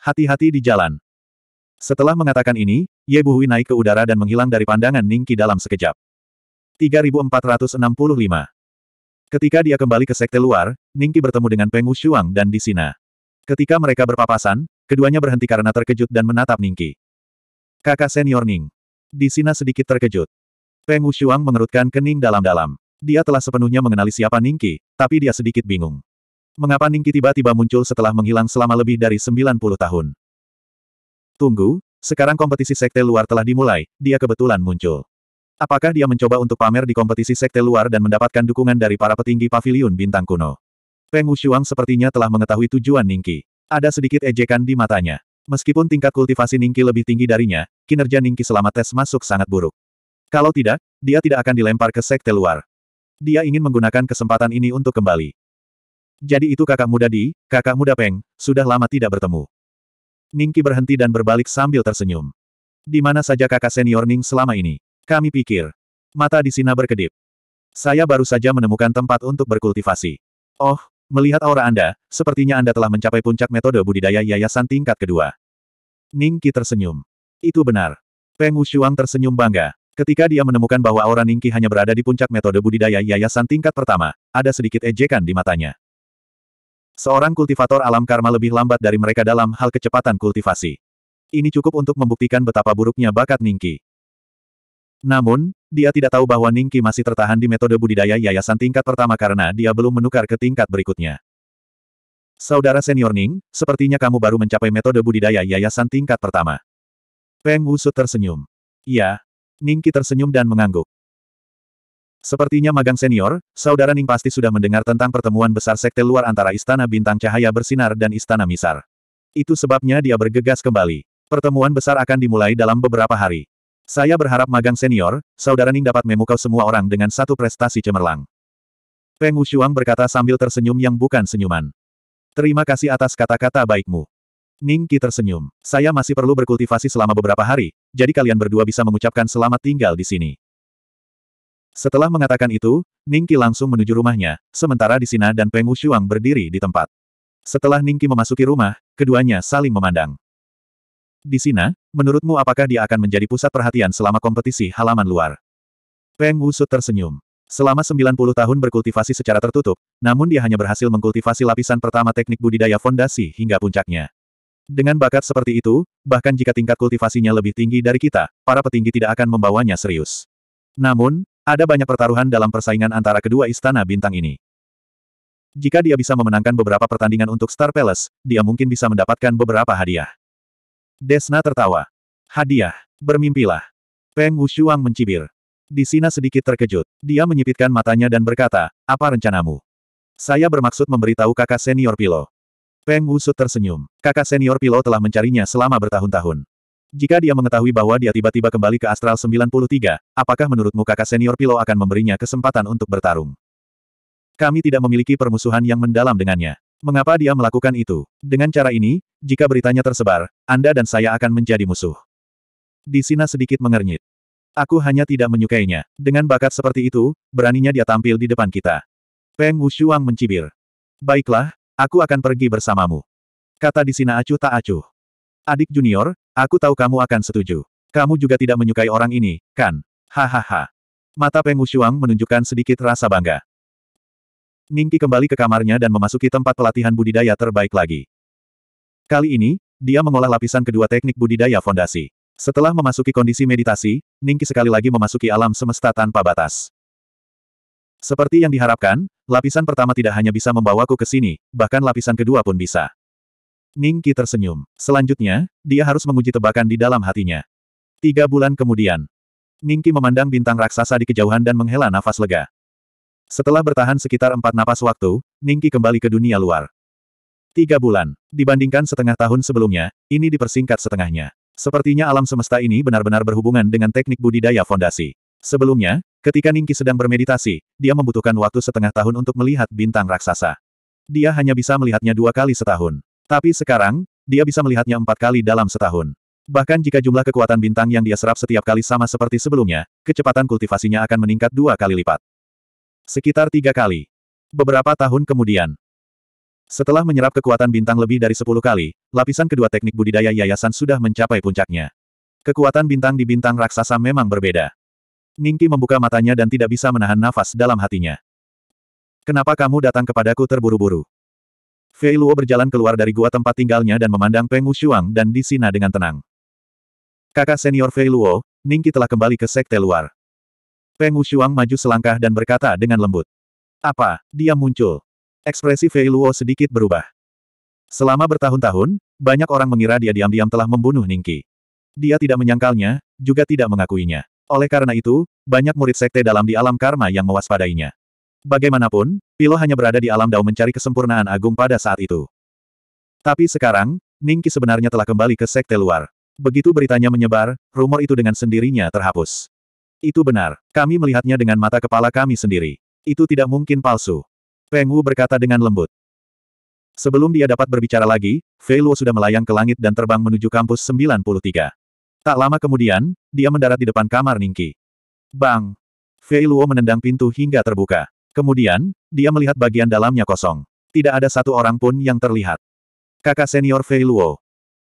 Hati-hati di jalan. Setelah mengatakan ini, Ye Buhui naik ke udara dan menghilang dari pandangan Ningki dalam sekejap. 3465 Ketika dia kembali ke sekte luar, Ningki bertemu dengan Peng Wushuang dan Disina. Ketika mereka berpapasan, Keduanya berhenti karena terkejut dan menatap Ningki. Kakak senior Ning. Di sini sedikit terkejut. Peng Wushuang mengerutkan kening dalam-dalam. Dia telah sepenuhnya mengenali siapa Ningki, tapi dia sedikit bingung. Mengapa Ningki tiba-tiba muncul setelah menghilang selama lebih dari 90 tahun? Tunggu, sekarang kompetisi sekte luar telah dimulai, dia kebetulan muncul. Apakah dia mencoba untuk pamer di kompetisi sekte luar dan mendapatkan dukungan dari para petinggi paviliun bintang kuno? Peng Wushuang sepertinya telah mengetahui tujuan Ningki. Ada sedikit ejekan di matanya. Meskipun tingkat kultivasi Ningki lebih tinggi darinya, kinerja Ningki selama tes masuk sangat buruk. Kalau tidak, dia tidak akan dilempar ke sekte luar. Dia ingin menggunakan kesempatan ini untuk kembali. Jadi itu kakak muda di, kakak muda Peng, sudah lama tidak bertemu. Ningki berhenti dan berbalik sambil tersenyum. Di mana saja kakak senior Ning selama ini? Kami pikir. Mata di sini berkedip. Saya baru saja menemukan tempat untuk berkultivasi. Oh, Melihat aura Anda, sepertinya Anda telah mencapai puncak metode budidaya yayasan tingkat kedua. Ning Qi tersenyum. Itu benar. Peng Wushuang tersenyum bangga. Ketika dia menemukan bahwa aura Ning Qi hanya berada di puncak metode budidaya yayasan tingkat pertama, ada sedikit ejekan di matanya. Seorang kultivator alam karma lebih lambat dari mereka dalam hal kecepatan kultivasi. Ini cukup untuk membuktikan betapa buruknya bakat Ning Qi. Namun, dia tidak tahu bahwa Ningki masih tertahan di metode budidaya yayasan tingkat pertama karena dia belum menukar ke tingkat berikutnya. Saudara senior Ning, sepertinya kamu baru mencapai metode budidaya yayasan tingkat pertama. Peng Wusut tersenyum. Ya, Ningki tersenyum dan mengangguk. Sepertinya magang senior, saudara Ning pasti sudah mendengar tentang pertemuan besar sekte luar antara Istana Bintang Cahaya Bersinar dan Istana Misar. Itu sebabnya dia bergegas kembali. Pertemuan besar akan dimulai dalam beberapa hari. Saya berharap magang senior, saudara Ning dapat memukau semua orang dengan satu prestasi cemerlang. Peng Wushuang berkata sambil tersenyum yang bukan senyuman. Terima kasih atas kata-kata baikmu. Ning Qi tersenyum. Saya masih perlu berkultivasi selama beberapa hari, jadi kalian berdua bisa mengucapkan selamat tinggal di sini. Setelah mengatakan itu, Ning Qi langsung menuju rumahnya, sementara di Disina dan Peng Wushuang berdiri di tempat. Setelah Ning Qi memasuki rumah, keduanya saling memandang. Di Disina, Menurutmu apakah dia akan menjadi pusat perhatian selama kompetisi halaman luar? Peng Wusut tersenyum. Selama 90 tahun berkultivasi secara tertutup, namun dia hanya berhasil mengkultivasi lapisan pertama teknik budidaya fondasi hingga puncaknya. Dengan bakat seperti itu, bahkan jika tingkat kultivasinya lebih tinggi dari kita, para petinggi tidak akan membawanya serius. Namun, ada banyak pertaruhan dalam persaingan antara kedua istana bintang ini. Jika dia bisa memenangkan beberapa pertandingan untuk Star Palace, dia mungkin bisa mendapatkan beberapa hadiah. Desna tertawa. Hadiah. Bermimpilah. Peng Wushuang mencibir. Disina sedikit terkejut. Dia menyipitkan matanya dan berkata, apa rencanamu? Saya bermaksud memberitahu kakak senior Pilo. Peng Wusut tersenyum. Kakak senior Pilo telah mencarinya selama bertahun-tahun. Jika dia mengetahui bahwa dia tiba-tiba kembali ke Astral 93, apakah menurutmu kakak senior Pilo akan memberinya kesempatan untuk bertarung? Kami tidak memiliki permusuhan yang mendalam dengannya. Mengapa dia melakukan itu? Dengan cara ini, jika beritanya tersebar, Anda dan saya akan menjadi musuh. Di sini sedikit mengernyit. Aku hanya tidak menyukainya. Dengan bakat seperti itu, beraninya dia tampil di depan kita. Peng Wushuang mencibir. Baiklah, aku akan pergi bersamamu. Kata Di sini acuh tak acuh. Adik junior, aku tahu kamu akan setuju. Kamu juga tidak menyukai orang ini, kan? Hahaha. Mata Peng Wushuang menunjukkan sedikit rasa bangga. Ningki kembali ke kamarnya dan memasuki tempat pelatihan budidaya terbaik lagi. Kali ini, dia mengolah lapisan kedua teknik budidaya fondasi. Setelah memasuki kondisi meditasi, Ningki sekali lagi memasuki alam semesta tanpa batas. Seperti yang diharapkan, lapisan pertama tidak hanya bisa membawaku ke sini, bahkan lapisan kedua pun bisa. Ningki tersenyum. Selanjutnya, dia harus menguji tebakan di dalam hatinya. Tiga bulan kemudian, Ningki memandang bintang raksasa di kejauhan dan menghela nafas lega. Setelah bertahan sekitar empat napas waktu, Ningki kembali ke dunia luar. Tiga bulan. Dibandingkan setengah tahun sebelumnya, ini dipersingkat setengahnya. Sepertinya alam semesta ini benar-benar berhubungan dengan teknik budidaya fondasi. Sebelumnya, ketika Ningki sedang bermeditasi, dia membutuhkan waktu setengah tahun untuk melihat bintang raksasa. Dia hanya bisa melihatnya dua kali setahun. Tapi sekarang, dia bisa melihatnya empat kali dalam setahun. Bahkan jika jumlah kekuatan bintang yang dia serap setiap kali sama seperti sebelumnya, kecepatan kultivasinya akan meningkat dua kali lipat. Sekitar tiga kali. Beberapa tahun kemudian. Setelah menyerap kekuatan bintang lebih dari sepuluh kali, lapisan kedua teknik budidaya yayasan sudah mencapai puncaknya. Kekuatan bintang di bintang raksasa memang berbeda. Ningki membuka matanya dan tidak bisa menahan nafas dalam hatinya. Kenapa kamu datang kepadaku terburu-buru? Fei Luo berjalan keluar dari gua tempat tinggalnya dan memandang Peng Wushuang dan Disina dengan tenang. Kakak senior Fei Luo, Ningki telah kembali ke sekte luar. Feng Wushuang maju selangkah dan berkata dengan lembut. Apa, dia muncul. Ekspresi Fei Luo sedikit berubah. Selama bertahun-tahun, banyak orang mengira dia diam-diam telah membunuh Ningki. Dia tidak menyangkalnya, juga tidak mengakuinya. Oleh karena itu, banyak murid sekte dalam di alam karma yang mewaspadainya. Bagaimanapun, Pilo hanya berada di alam dao mencari kesempurnaan agung pada saat itu. Tapi sekarang, Ningki sebenarnya telah kembali ke sekte luar. Begitu beritanya menyebar, rumor itu dengan sendirinya terhapus. Itu benar. Kami melihatnya dengan mata kepala kami sendiri. Itu tidak mungkin palsu. Peng Wu berkata dengan lembut. Sebelum dia dapat berbicara lagi, Fei Luo sudah melayang ke langit dan terbang menuju kampus 93. Tak lama kemudian, dia mendarat di depan kamar Ningki. Bang! Fei Luo menendang pintu hingga terbuka. Kemudian, dia melihat bagian dalamnya kosong. Tidak ada satu orang pun yang terlihat. Kakak senior Fei Luo.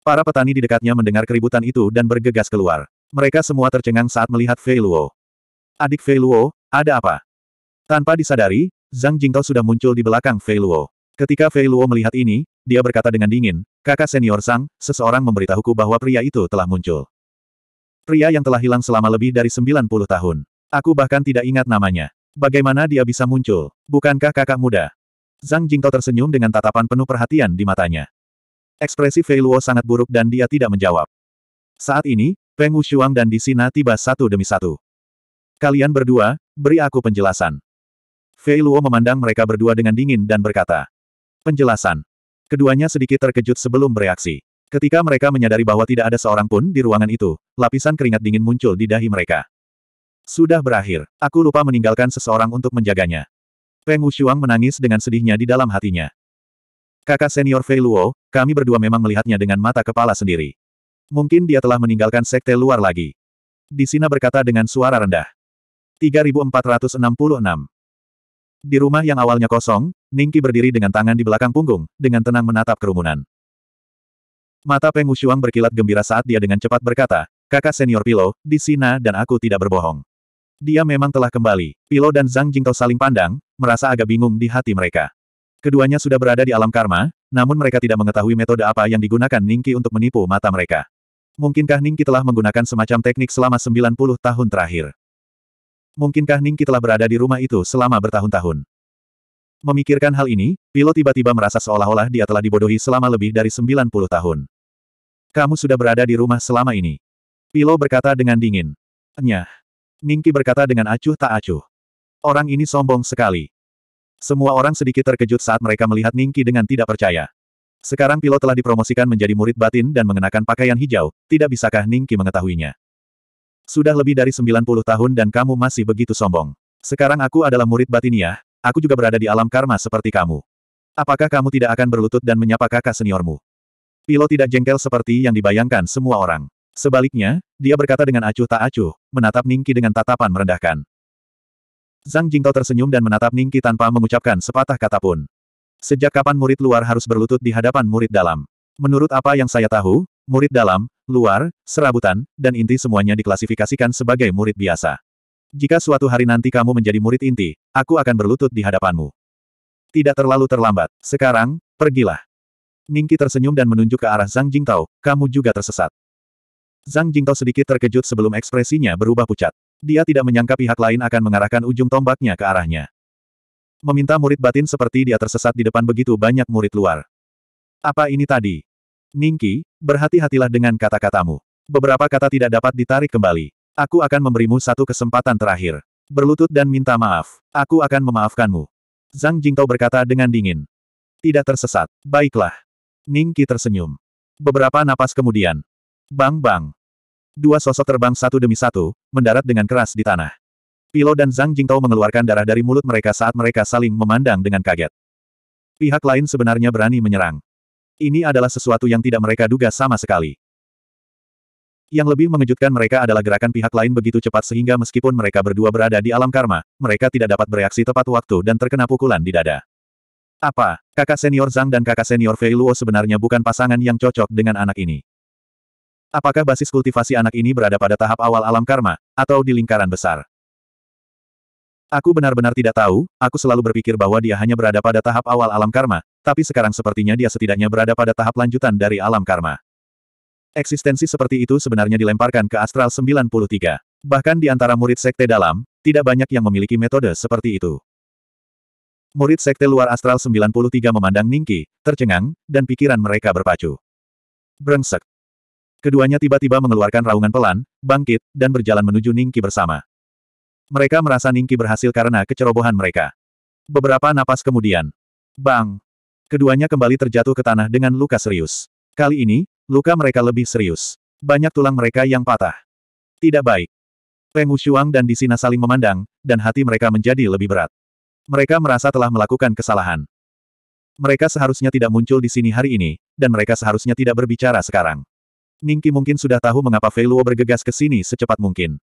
Para petani di dekatnya mendengar keributan itu dan bergegas keluar. Mereka semua tercengang saat melihat Fei Luo. Adik Fei Luo, ada apa? Tanpa disadari, Zhang Jingtao sudah muncul di belakang Fei Luo. Ketika Fei Luo melihat ini, dia berkata dengan dingin, kakak senior Sang, seseorang memberitahuku bahwa pria itu telah muncul. Pria yang telah hilang selama lebih dari 90 tahun. Aku bahkan tidak ingat namanya. Bagaimana dia bisa muncul? Bukankah kakak muda? Zhang Jingtao tersenyum dengan tatapan penuh perhatian di matanya. Ekspresi Fei Luo sangat buruk dan dia tidak menjawab. Saat ini, Peng Wushuang dan Disina tiba satu demi satu. Kalian berdua, beri aku penjelasan. Fei Luo memandang mereka berdua dengan dingin dan berkata. Penjelasan. Keduanya sedikit terkejut sebelum bereaksi. Ketika mereka menyadari bahwa tidak ada seorang pun di ruangan itu, lapisan keringat dingin muncul di dahi mereka. Sudah berakhir, aku lupa meninggalkan seseorang untuk menjaganya. Peng Wushuang menangis dengan sedihnya di dalam hatinya. Kakak senior Fei Luo, kami berdua memang melihatnya dengan mata kepala sendiri. Mungkin dia telah meninggalkan sekte luar lagi. Di sini berkata dengan suara rendah. 3466 Di rumah yang awalnya kosong, Ningki berdiri dengan tangan di belakang punggung, dengan tenang menatap kerumunan. Mata Peng Wushuang berkilat gembira saat dia dengan cepat berkata, kakak senior Pilo, di sini dan aku tidak berbohong. Dia memang telah kembali. Pilo dan Zhang Jingtao saling pandang, merasa agak bingung di hati mereka. Keduanya sudah berada di alam karma, namun mereka tidak mengetahui metode apa yang digunakan Ningki untuk menipu mata mereka. Mungkinkah Ningki telah menggunakan semacam teknik selama 90 tahun terakhir? Mungkinkah Ningki telah berada di rumah itu selama bertahun-tahun? Memikirkan hal ini, Pilo tiba-tiba merasa seolah-olah dia telah dibodohi selama lebih dari 90 tahun. Kamu sudah berada di rumah selama ini. Pilo berkata dengan dingin. Nyah. Ningki berkata dengan acuh tak acuh. Orang ini sombong sekali. Semua orang sedikit terkejut saat mereka melihat Ningki dengan tidak percaya. Sekarang Pilo telah dipromosikan menjadi murid batin dan mengenakan pakaian hijau, tidak bisakah Ningki mengetahuinya? Sudah lebih dari 90 tahun dan kamu masih begitu sombong. Sekarang aku adalah murid batiniah, aku juga berada di alam karma seperti kamu. Apakah kamu tidak akan berlutut dan menyapa kakak seniormu? Pilo tidak jengkel seperti yang dibayangkan semua orang. Sebaliknya, dia berkata dengan acuh tak acuh, menatap Ningki dengan tatapan merendahkan. Zhang Jingtao tersenyum dan menatap Ningki tanpa mengucapkan sepatah kata pun. Sejak kapan murid luar harus berlutut di hadapan murid dalam? Menurut apa yang saya tahu, murid dalam, luar, serabutan, dan inti semuanya diklasifikasikan sebagai murid biasa. Jika suatu hari nanti kamu menjadi murid inti, aku akan berlutut di hadapanmu. Tidak terlalu terlambat. Sekarang, pergilah. Ningki tersenyum dan menunjuk ke arah Zhang Jingtao, kamu juga tersesat. Zhang Jingtao sedikit terkejut sebelum ekspresinya berubah pucat. Dia tidak menyangka pihak lain akan mengarahkan ujung tombaknya ke arahnya. Meminta murid batin seperti dia tersesat di depan begitu banyak murid luar. Apa ini tadi? Ningki, berhati-hatilah dengan kata-katamu. Beberapa kata tidak dapat ditarik kembali. Aku akan memberimu satu kesempatan terakhir. Berlutut dan minta maaf. Aku akan memaafkanmu. Zhang Jingtao berkata dengan dingin. Tidak tersesat. Baiklah. Ningki tersenyum. Beberapa napas kemudian. Bang-bang. Dua sosok terbang satu demi satu, mendarat dengan keras di tanah. Pilo dan Zhang Jingtao mengeluarkan darah dari mulut mereka saat mereka saling memandang dengan kaget. Pihak lain sebenarnya berani menyerang. Ini adalah sesuatu yang tidak mereka duga sama sekali. Yang lebih mengejutkan mereka adalah gerakan pihak lain begitu cepat sehingga meskipun mereka berdua berada di alam karma, mereka tidak dapat bereaksi tepat waktu dan terkena pukulan di dada. Apa, kakak senior Zhang dan kakak senior Fei Luo sebenarnya bukan pasangan yang cocok dengan anak ini? Apakah basis kultivasi anak ini berada pada tahap awal alam karma, atau di lingkaran besar? Aku benar-benar tidak tahu, aku selalu berpikir bahwa dia hanya berada pada tahap awal alam karma, tapi sekarang sepertinya dia setidaknya berada pada tahap lanjutan dari alam karma. Eksistensi seperti itu sebenarnya dilemparkan ke Astral 93. Bahkan di antara murid sekte dalam, tidak banyak yang memiliki metode seperti itu. Murid sekte luar Astral 93 memandang Ningki, tercengang, dan pikiran mereka berpacu. Brengsek. Keduanya tiba-tiba mengeluarkan raungan pelan, bangkit, dan berjalan menuju Ningki bersama. Mereka merasa Ningki berhasil karena kecerobohan mereka. Beberapa napas kemudian. Bang! Keduanya kembali terjatuh ke tanah dengan luka serius. Kali ini, luka mereka lebih serius. Banyak tulang mereka yang patah. Tidak baik. Peng Wushuang dan Disina saling memandang, dan hati mereka menjadi lebih berat. Mereka merasa telah melakukan kesalahan. Mereka seharusnya tidak muncul di sini hari ini, dan mereka seharusnya tidak berbicara sekarang. Ningki mungkin sudah tahu mengapa Fei Luo bergegas ke sini secepat mungkin.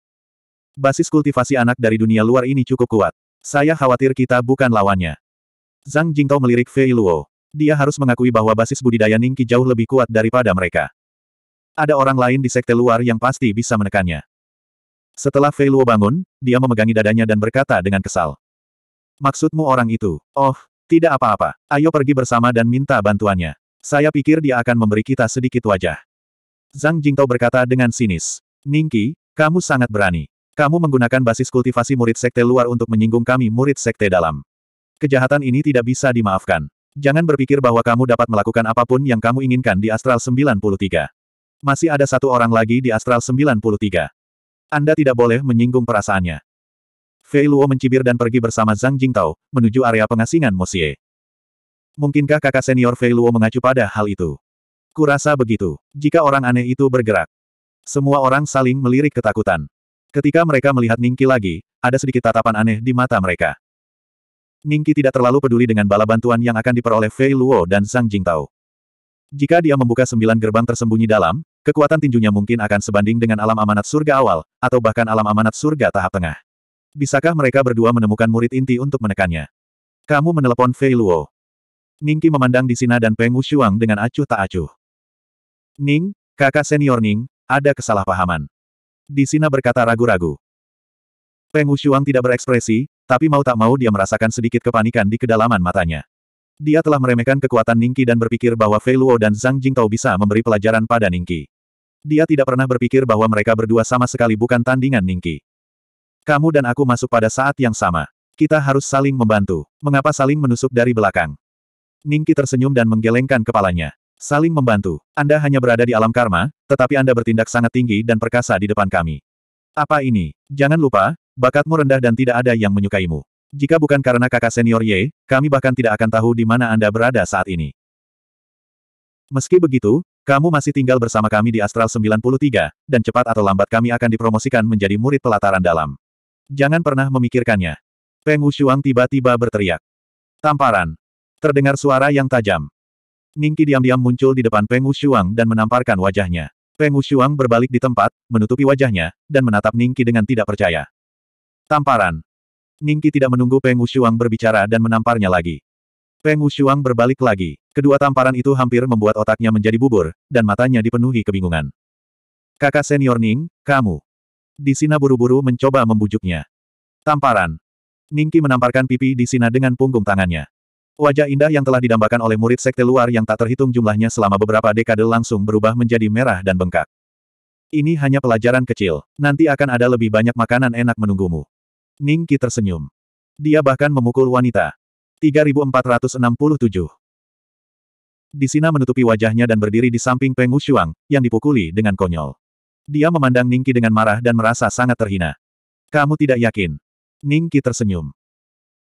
Basis kultivasi anak dari dunia luar ini cukup kuat. Saya khawatir kita bukan lawannya. Zhang Jingtao melirik Fei Luo. Dia harus mengakui bahwa basis budidaya Ningki jauh lebih kuat daripada mereka. Ada orang lain di sekte luar yang pasti bisa menekannya. Setelah Fei Luo bangun, dia memegangi dadanya dan berkata dengan kesal. Maksudmu orang itu? Oh, tidak apa-apa. Ayo pergi bersama dan minta bantuannya. Saya pikir dia akan memberi kita sedikit wajah. Zhang Jingtao berkata dengan sinis. Ningki, kamu sangat berani. Kamu menggunakan basis kultivasi murid sekte luar untuk menyinggung kami murid sekte dalam. Kejahatan ini tidak bisa dimaafkan. Jangan berpikir bahwa kamu dapat melakukan apapun yang kamu inginkan di Astral 93. Masih ada satu orang lagi di Astral 93. Anda tidak boleh menyinggung perasaannya. Fei Luo mencibir dan pergi bersama Zhang Jingtao, menuju area pengasingan Mosie. Mungkinkah kakak senior Fei Luo mengacu pada hal itu? Kurasa begitu. Jika orang aneh itu bergerak, semua orang saling melirik ketakutan. Ketika mereka melihat Ningki lagi, ada sedikit tatapan aneh di mata mereka. Ningki tidak terlalu peduli dengan bala bantuan yang akan diperoleh Fei Luo dan Zhang Jingtao. Jika dia membuka sembilan gerbang tersembunyi dalam, kekuatan tinjunya mungkin akan sebanding dengan alam amanat surga awal, atau bahkan alam amanat surga tahap tengah. Bisakah mereka berdua menemukan murid inti untuk menekannya? Kamu menelepon Fei Luo. Ningki memandang di Sina dan Peng Wushuang dengan acuh tak acuh. Ning, kakak senior Ning, ada kesalahpahaman. Di Disina berkata ragu-ragu. Peng Wushuang tidak berekspresi, tapi mau tak mau dia merasakan sedikit kepanikan di kedalaman matanya. Dia telah meremehkan kekuatan Ningqi dan berpikir bahwa Fei Luo dan Zhang Jingtao bisa memberi pelajaran pada Ningqi. Dia tidak pernah berpikir bahwa mereka berdua sama sekali bukan tandingan Ningqi. Kamu dan aku masuk pada saat yang sama. Kita harus saling membantu. Mengapa saling menusuk dari belakang? Ningqi tersenyum dan menggelengkan kepalanya. Saling membantu. Anda hanya berada di alam karma, tetapi Anda bertindak sangat tinggi dan perkasa di depan kami. Apa ini? Jangan lupa, bakatmu rendah dan tidak ada yang menyukaimu. Jika bukan karena kakak senior Ye, kami bahkan tidak akan tahu di mana Anda berada saat ini. Meski begitu, kamu masih tinggal bersama kami di Astral 93, dan cepat atau lambat kami akan dipromosikan menjadi murid pelataran dalam. Jangan pernah memikirkannya. Peng Wushuang tiba-tiba berteriak. Tamparan. Terdengar suara yang tajam. Ningki diam-diam muncul di depan Peng Wushuang dan menamparkan wajahnya. Peng Wushuang berbalik di tempat, menutupi wajahnya, dan menatap Ningki dengan tidak percaya. Tamparan. Ningki tidak menunggu Peng Wushuang berbicara dan menamparnya lagi. Peng Wushuang berbalik lagi. Kedua tamparan itu hampir membuat otaknya menjadi bubur, dan matanya dipenuhi kebingungan. Kakak senior Ning, kamu. Di Sina buru-buru mencoba membujuknya. Tamparan. Ningki menamparkan pipi di Sina dengan punggung tangannya. Wajah indah yang telah didambakan oleh murid sekte luar yang tak terhitung jumlahnya selama beberapa dekade langsung berubah menjadi merah dan bengkak. Ini hanya pelajaran kecil, nanti akan ada lebih banyak makanan enak menunggumu. Ning tersenyum. Dia bahkan memukul wanita. 3467 Disina menutupi wajahnya dan berdiri di samping Peng Wushuang, yang dipukuli dengan konyol. Dia memandang Ning dengan marah dan merasa sangat terhina. Kamu tidak yakin. Ning Qi tersenyum.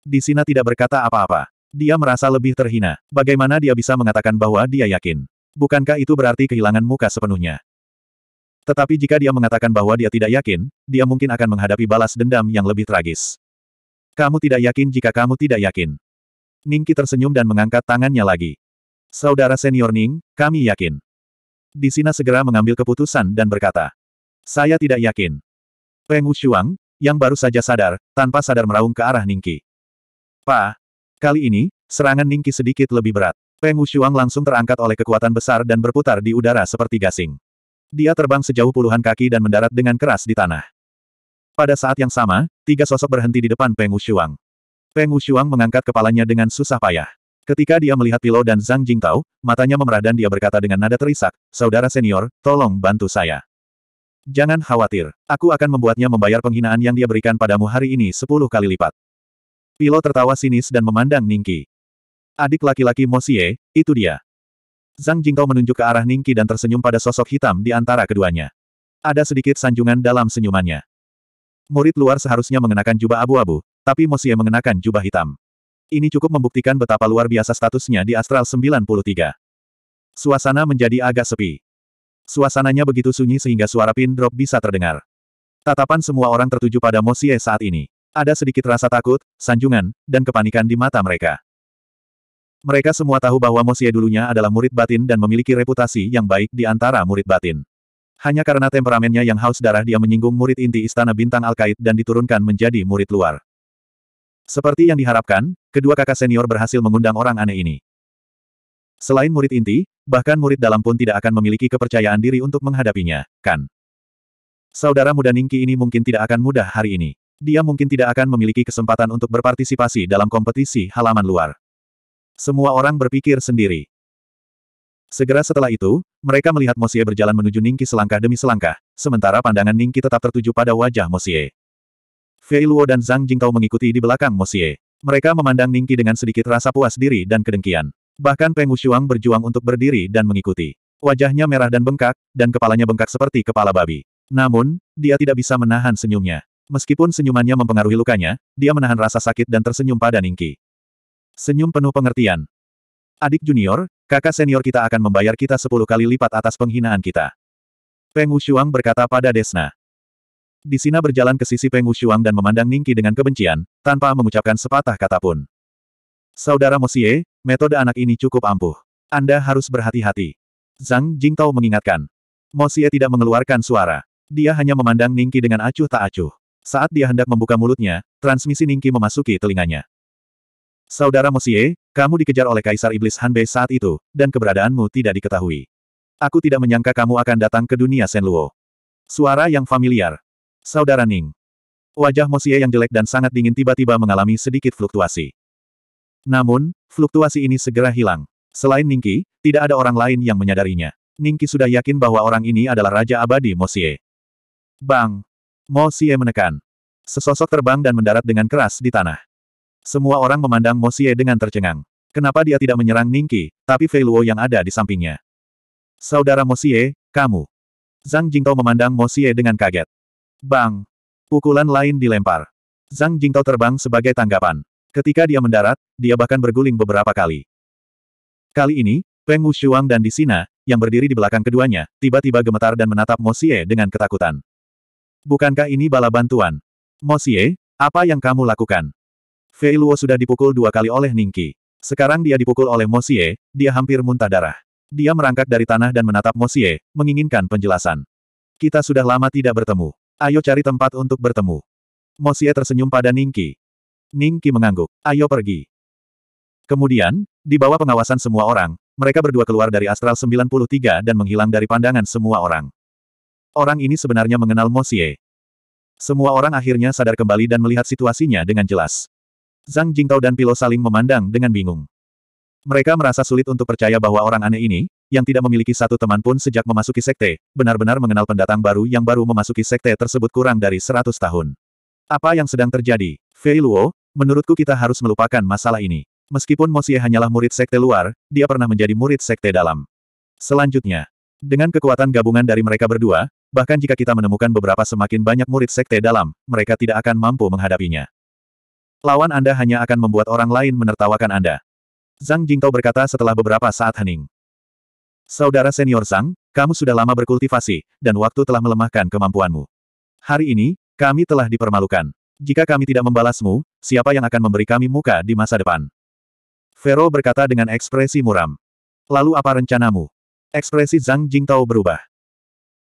Disina tidak berkata apa-apa. Dia merasa lebih terhina. Bagaimana dia bisa mengatakan bahwa dia yakin? Bukankah itu berarti kehilangan muka sepenuhnya? Tetapi jika dia mengatakan bahwa dia tidak yakin, dia mungkin akan menghadapi balas dendam yang lebih tragis. Kamu tidak yakin jika kamu tidak yakin. Ningki tersenyum dan mengangkat tangannya lagi. Saudara senior Ning, kami yakin. Disina segera mengambil keputusan dan berkata. Saya tidak yakin. Peng Wushuang, yang baru saja sadar, tanpa sadar meraung ke arah Ningki. Pa, Kali ini, serangan Ningki sedikit lebih berat. Peng Wushuang langsung terangkat oleh kekuatan besar dan berputar di udara seperti gasing. Dia terbang sejauh puluhan kaki dan mendarat dengan keras di tanah. Pada saat yang sama, tiga sosok berhenti di depan Peng Wushuang. Peng Wushuang mengangkat kepalanya dengan susah payah. Ketika dia melihat Pilo dan Zhang Jingtao, matanya memerah dan dia berkata dengan nada terisak, Saudara senior, tolong bantu saya. Jangan khawatir, aku akan membuatnya membayar penghinaan yang dia berikan padamu hari ini sepuluh kali lipat. Pilo tertawa sinis dan memandang Ningki. Adik laki-laki Mosie, itu dia. Zhang Jingkau menunjuk ke arah Ningki dan tersenyum pada sosok hitam di antara keduanya. Ada sedikit sanjungan dalam senyumannya. Murid luar seharusnya mengenakan jubah abu-abu, tapi Mosie mengenakan jubah hitam. Ini cukup membuktikan betapa luar biasa statusnya di Astral 93. Suasana menjadi agak sepi. Suasananya begitu sunyi sehingga suara pin drop bisa terdengar. Tatapan semua orang tertuju pada Mosie saat ini. Ada sedikit rasa takut, sanjungan, dan kepanikan di mata mereka. Mereka semua tahu bahwa Mosie dulunya adalah murid batin dan memiliki reputasi yang baik di antara murid batin. Hanya karena temperamennya yang haus darah dia menyinggung murid inti Istana Bintang Alkait dan diturunkan menjadi murid luar. Seperti yang diharapkan, kedua kakak senior berhasil mengundang orang aneh ini. Selain murid inti, bahkan murid dalam pun tidak akan memiliki kepercayaan diri untuk menghadapinya, kan? Saudara muda Ningki ini mungkin tidak akan mudah hari ini dia mungkin tidak akan memiliki kesempatan untuk berpartisipasi dalam kompetisi halaman luar. Semua orang berpikir sendiri. Segera setelah itu, mereka melihat Mosie berjalan menuju Ningki selangkah demi selangkah, sementara pandangan Ningki tetap tertuju pada wajah Mosie. Fei Luo dan Zhang Jingtao mengikuti di belakang Mosie. Mereka memandang Ningki dengan sedikit rasa puas diri dan kedengkian. Bahkan Peng Wushuang berjuang untuk berdiri dan mengikuti. Wajahnya merah dan bengkak, dan kepalanya bengkak seperti kepala babi. Namun, dia tidak bisa menahan senyumnya. Meskipun senyumannya mempengaruhi lukanya, dia menahan rasa sakit dan tersenyum pada Ningki. Senyum penuh pengertian. Adik junior, kakak senior kita akan membayar kita sepuluh kali lipat atas penghinaan kita. Peng Wushuang berkata pada Desna. Di sini berjalan ke sisi Peng Wushuang dan memandang Ningki dengan kebencian, tanpa mengucapkan sepatah kata pun. Saudara Mosie, metode anak ini cukup ampuh. Anda harus berhati-hati. Zhang Jingtao mengingatkan. Mosie tidak mengeluarkan suara. Dia hanya memandang Ningki dengan acuh tak acuh. Saat dia hendak membuka mulutnya, transmisi Ningki memasuki telinganya. Saudara Mosie, kamu dikejar oleh Kaisar Iblis Hanbei saat itu, dan keberadaanmu tidak diketahui. Aku tidak menyangka kamu akan datang ke dunia Senluo. Suara yang familiar. Saudara Ning. Wajah Mosie yang jelek dan sangat dingin tiba-tiba mengalami sedikit fluktuasi. Namun, fluktuasi ini segera hilang. Selain Ningki, tidak ada orang lain yang menyadarinya. Ningki sudah yakin bahwa orang ini adalah Raja Abadi Mosie. Bang! Mo Xie menekan. Sesosok terbang dan mendarat dengan keras di tanah. Semua orang memandang Mo Xie dengan tercengang. Kenapa dia tidak menyerang Ningki, tapi Fei Luo yang ada di sampingnya. Saudara Mo Xie, kamu. Zhang Jingtao memandang Mo Xie dengan kaget. Bang! Pukulan lain dilempar. Zhang Jingtao terbang sebagai tanggapan. Ketika dia mendarat, dia bahkan berguling beberapa kali. Kali ini, Peng Wushuang dan Disina, yang berdiri di belakang keduanya, tiba-tiba gemetar dan menatap Mo Xie dengan ketakutan. Bukankah ini bala bantuan? Mosie, apa yang kamu lakukan? Fei Luo sudah dipukul dua kali oleh Ningki. Sekarang dia dipukul oleh Mosie, dia hampir muntah darah. Dia merangkak dari tanah dan menatap Mosie, menginginkan penjelasan. Kita sudah lama tidak bertemu. Ayo cari tempat untuk bertemu. Mosie tersenyum pada Ningki. Ningki mengangguk. Ayo pergi. Kemudian, di bawah pengawasan semua orang, mereka berdua keluar dari Astral 93 dan menghilang dari pandangan semua orang. Orang ini sebenarnya mengenal Mosie. Semua orang akhirnya sadar kembali dan melihat situasinya dengan jelas. Zhang Jingtao dan Pilo saling memandang dengan bingung. Mereka merasa sulit untuk percaya bahwa orang aneh ini, yang tidak memiliki satu teman pun sejak memasuki sekte, benar-benar mengenal pendatang baru yang baru memasuki sekte tersebut kurang dari 100 tahun. Apa yang sedang terjadi? Fei Luo, menurutku kita harus melupakan masalah ini. Meskipun Mosie hanyalah murid sekte luar, dia pernah menjadi murid sekte dalam. Selanjutnya, dengan kekuatan gabungan dari mereka berdua, Bahkan jika kita menemukan beberapa semakin banyak murid sekte dalam, mereka tidak akan mampu menghadapinya. Lawan Anda hanya akan membuat orang lain menertawakan Anda. Zhang Jingtao berkata setelah beberapa saat hening. Saudara senior Zhang, kamu sudah lama berkultivasi, dan waktu telah melemahkan kemampuanmu. Hari ini, kami telah dipermalukan. Jika kami tidak membalasmu, siapa yang akan memberi kami muka di masa depan? Vero berkata dengan ekspresi muram. Lalu apa rencanamu? Ekspresi Zhang Jingtao berubah.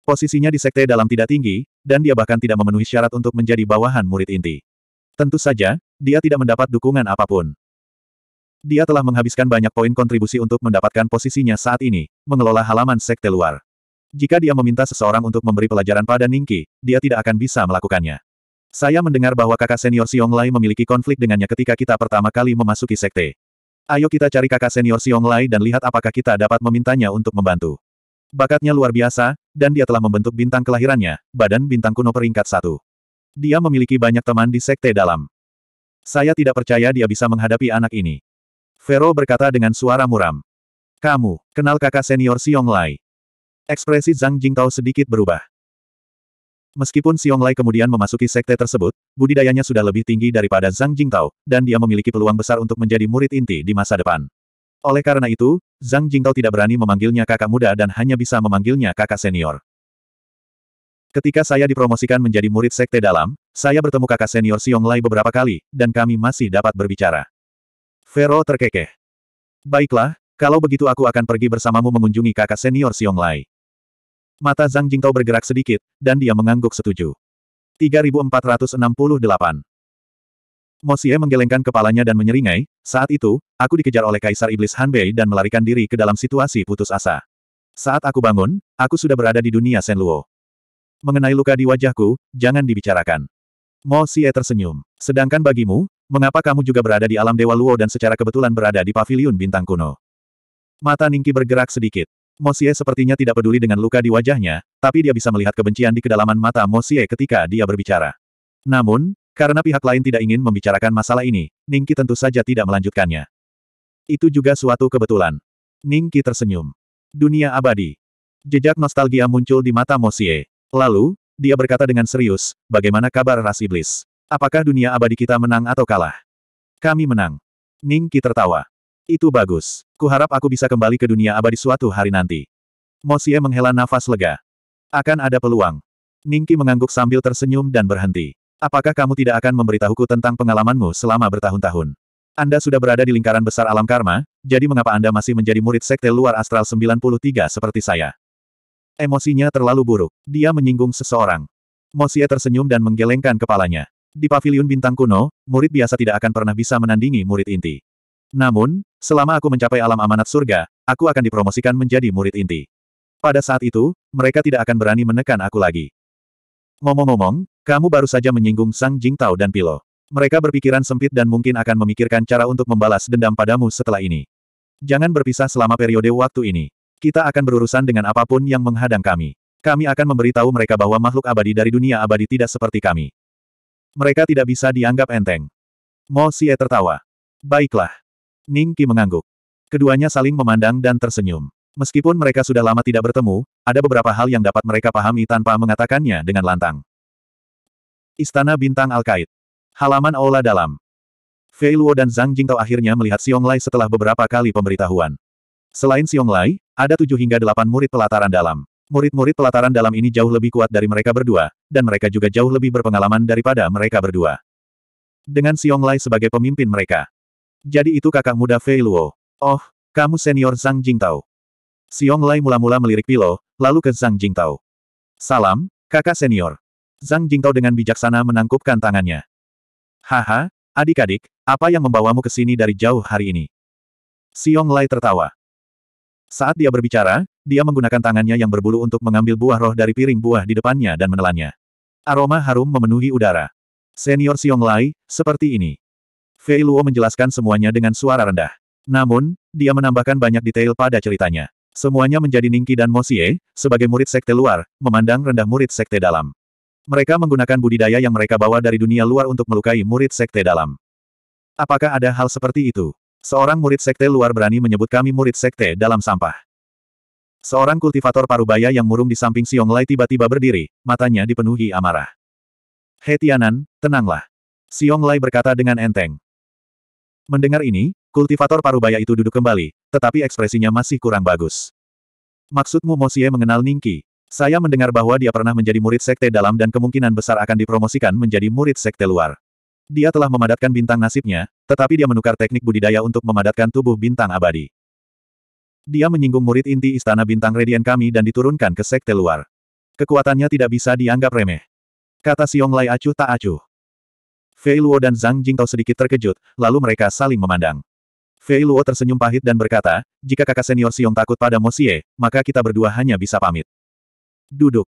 Posisinya di sekte dalam tidak tinggi, dan dia bahkan tidak memenuhi syarat untuk menjadi bawahan murid inti. Tentu saja, dia tidak mendapat dukungan apapun. Dia telah menghabiskan banyak poin kontribusi untuk mendapatkan posisinya saat ini, mengelola halaman sekte luar. Jika dia meminta seseorang untuk memberi pelajaran pada Ningki, dia tidak akan bisa melakukannya. Saya mendengar bahwa kakak senior Siung Lai memiliki konflik dengannya ketika kita pertama kali memasuki sekte. Ayo kita cari kakak senior Siung Lai dan lihat apakah kita dapat memintanya untuk membantu. Bakatnya luar biasa, dan dia telah membentuk bintang kelahirannya, badan bintang kuno peringkat satu. Dia memiliki banyak teman di sekte dalam. Saya tidak percaya dia bisa menghadapi anak ini. Vero berkata dengan suara muram. Kamu, kenal kakak senior siong Lai. Ekspresi Zhang Jingtao sedikit berubah. Meskipun siong Lai kemudian memasuki sekte tersebut, budidayanya sudah lebih tinggi daripada Zhang Jingtao, dan dia memiliki peluang besar untuk menjadi murid inti di masa depan. Oleh karena itu, Zhang Jingtao tidak berani memanggilnya kakak muda dan hanya bisa memanggilnya kakak senior. Ketika saya dipromosikan menjadi murid sekte dalam, saya bertemu kakak senior Xiong Lai beberapa kali, dan kami masih dapat berbicara. Vero terkekeh. Baiklah, kalau begitu aku akan pergi bersamamu mengunjungi kakak senior Xiong Lai. Mata Zhang Jingtao bergerak sedikit, dan dia mengangguk setuju. 3468 Mosie menggelengkan kepalanya dan menyeringai, saat itu, aku dikejar oleh Kaisar Iblis Hanbei dan melarikan diri ke dalam situasi putus asa. Saat aku bangun, aku sudah berada di dunia Senluo. Mengenai luka di wajahku, jangan dibicarakan. Mo Xie tersenyum. Sedangkan bagimu, mengapa kamu juga berada di alam Dewa Luo dan secara kebetulan berada di paviliun bintang kuno? Mata Ningki bergerak sedikit. Mo Xie sepertinya tidak peduli dengan luka di wajahnya, tapi dia bisa melihat kebencian di kedalaman mata Mo Xie ketika dia berbicara. Namun, karena pihak lain tidak ingin membicarakan masalah ini, Ningki tentu saja tidak melanjutkannya. Itu juga suatu kebetulan. Ningki tersenyum. Dunia abadi. Jejak nostalgia muncul di mata Mosie. Lalu, dia berkata dengan serius, bagaimana kabar ras iblis? Apakah dunia abadi kita menang atau kalah? Kami menang. Ningki tertawa. Itu bagus. Kuharap aku bisa kembali ke dunia abadi suatu hari nanti. Mosie menghela nafas lega. Akan ada peluang. Ningki mengangguk sambil tersenyum dan berhenti. Apakah kamu tidak akan memberitahuku tentang pengalamanmu selama bertahun-tahun? Anda sudah berada di lingkaran besar alam karma, jadi mengapa Anda masih menjadi murid sekte luar astral 93 seperti saya? Emosinya terlalu buruk. Dia menyinggung seseorang. Mosia tersenyum dan menggelengkan kepalanya. Di paviliun bintang kuno, murid biasa tidak akan pernah bisa menandingi murid inti. Namun, selama aku mencapai alam amanat surga, aku akan dipromosikan menjadi murid inti. Pada saat itu, mereka tidak akan berani menekan aku lagi. Ngomong-ngomong, kamu baru saja menyinggung Sang Jingtao dan Pilo. Mereka berpikiran sempit dan mungkin akan memikirkan cara untuk membalas dendam padamu setelah ini. Jangan berpisah selama periode waktu ini. Kita akan berurusan dengan apapun yang menghadang kami. Kami akan memberitahu mereka bahwa makhluk abadi dari dunia abadi tidak seperti kami. Mereka tidak bisa dianggap enteng. Mo Xie tertawa. Baiklah. Ning Qi mengangguk. Keduanya saling memandang dan tersenyum. Meskipun mereka sudah lama tidak bertemu, ada beberapa hal yang dapat mereka pahami tanpa mengatakannya dengan lantang. Istana Bintang Alkait. Halaman Aula Dalam. Fei Luo dan Zhang Jingtao akhirnya melihat Xiong Lai setelah beberapa kali pemberitahuan. Selain Xiong Lai, ada tujuh hingga delapan murid pelataran dalam. Murid-murid pelataran dalam ini jauh lebih kuat dari mereka berdua, dan mereka juga jauh lebih berpengalaman daripada mereka berdua. Dengan Xiong Lai sebagai pemimpin mereka. Jadi itu kakak muda Fei Luo. Oh, kamu senior Zhang Jingtao. Xiong Lai mula-mula melirik Pilo, lalu ke Zhang Jingtao. Salam, kakak senior. Zhang Jingtao dengan bijaksana menangkupkan tangannya. Haha, adik-adik, apa yang membawamu ke sini dari jauh hari ini? Xiong Lai tertawa. Saat dia berbicara, dia menggunakan tangannya yang berbulu untuk mengambil buah roh dari piring buah di depannya dan menelannya. Aroma harum memenuhi udara. Senior Xiong Lai, seperti ini. Fei Luo menjelaskan semuanya dengan suara rendah. Namun, dia menambahkan banyak detail pada ceritanya. Semuanya menjadi Ningki dan Mosie, sebagai murid sekte luar, memandang rendah murid sekte dalam. Mereka menggunakan budidaya yang mereka bawa dari dunia luar untuk melukai murid sekte dalam. Apakah ada hal seperti itu? Seorang murid sekte luar berani menyebut kami murid sekte dalam sampah. Seorang kultivator parubaya yang murung di samping Siong Lai tiba-tiba berdiri, matanya dipenuhi amarah. Hetianan, Tianan, tenanglah. Siong Lai berkata dengan enteng. Mendengar ini, kultivator parubaya itu duduk kembali, tetapi ekspresinya masih kurang bagus. Maksudmu Mosie mengenal Ningki, saya mendengar bahwa dia pernah menjadi murid sekte dalam dan kemungkinan besar akan dipromosikan menjadi murid sekte luar. Dia telah memadatkan bintang nasibnya, tetapi dia menukar teknik budidaya untuk memadatkan tubuh bintang abadi. Dia menyinggung murid inti istana bintang radian kami dan diturunkan ke sekte luar. Kekuatannya tidak bisa dianggap remeh. Kata Siong Lai acuh tak acuh. Fei Luo dan Zhang Jingtao sedikit terkejut, lalu mereka saling memandang. Fei Luo tersenyum pahit dan berkata, jika kakak senior Siong takut pada Mosie, maka kita berdua hanya bisa pamit. Duduk.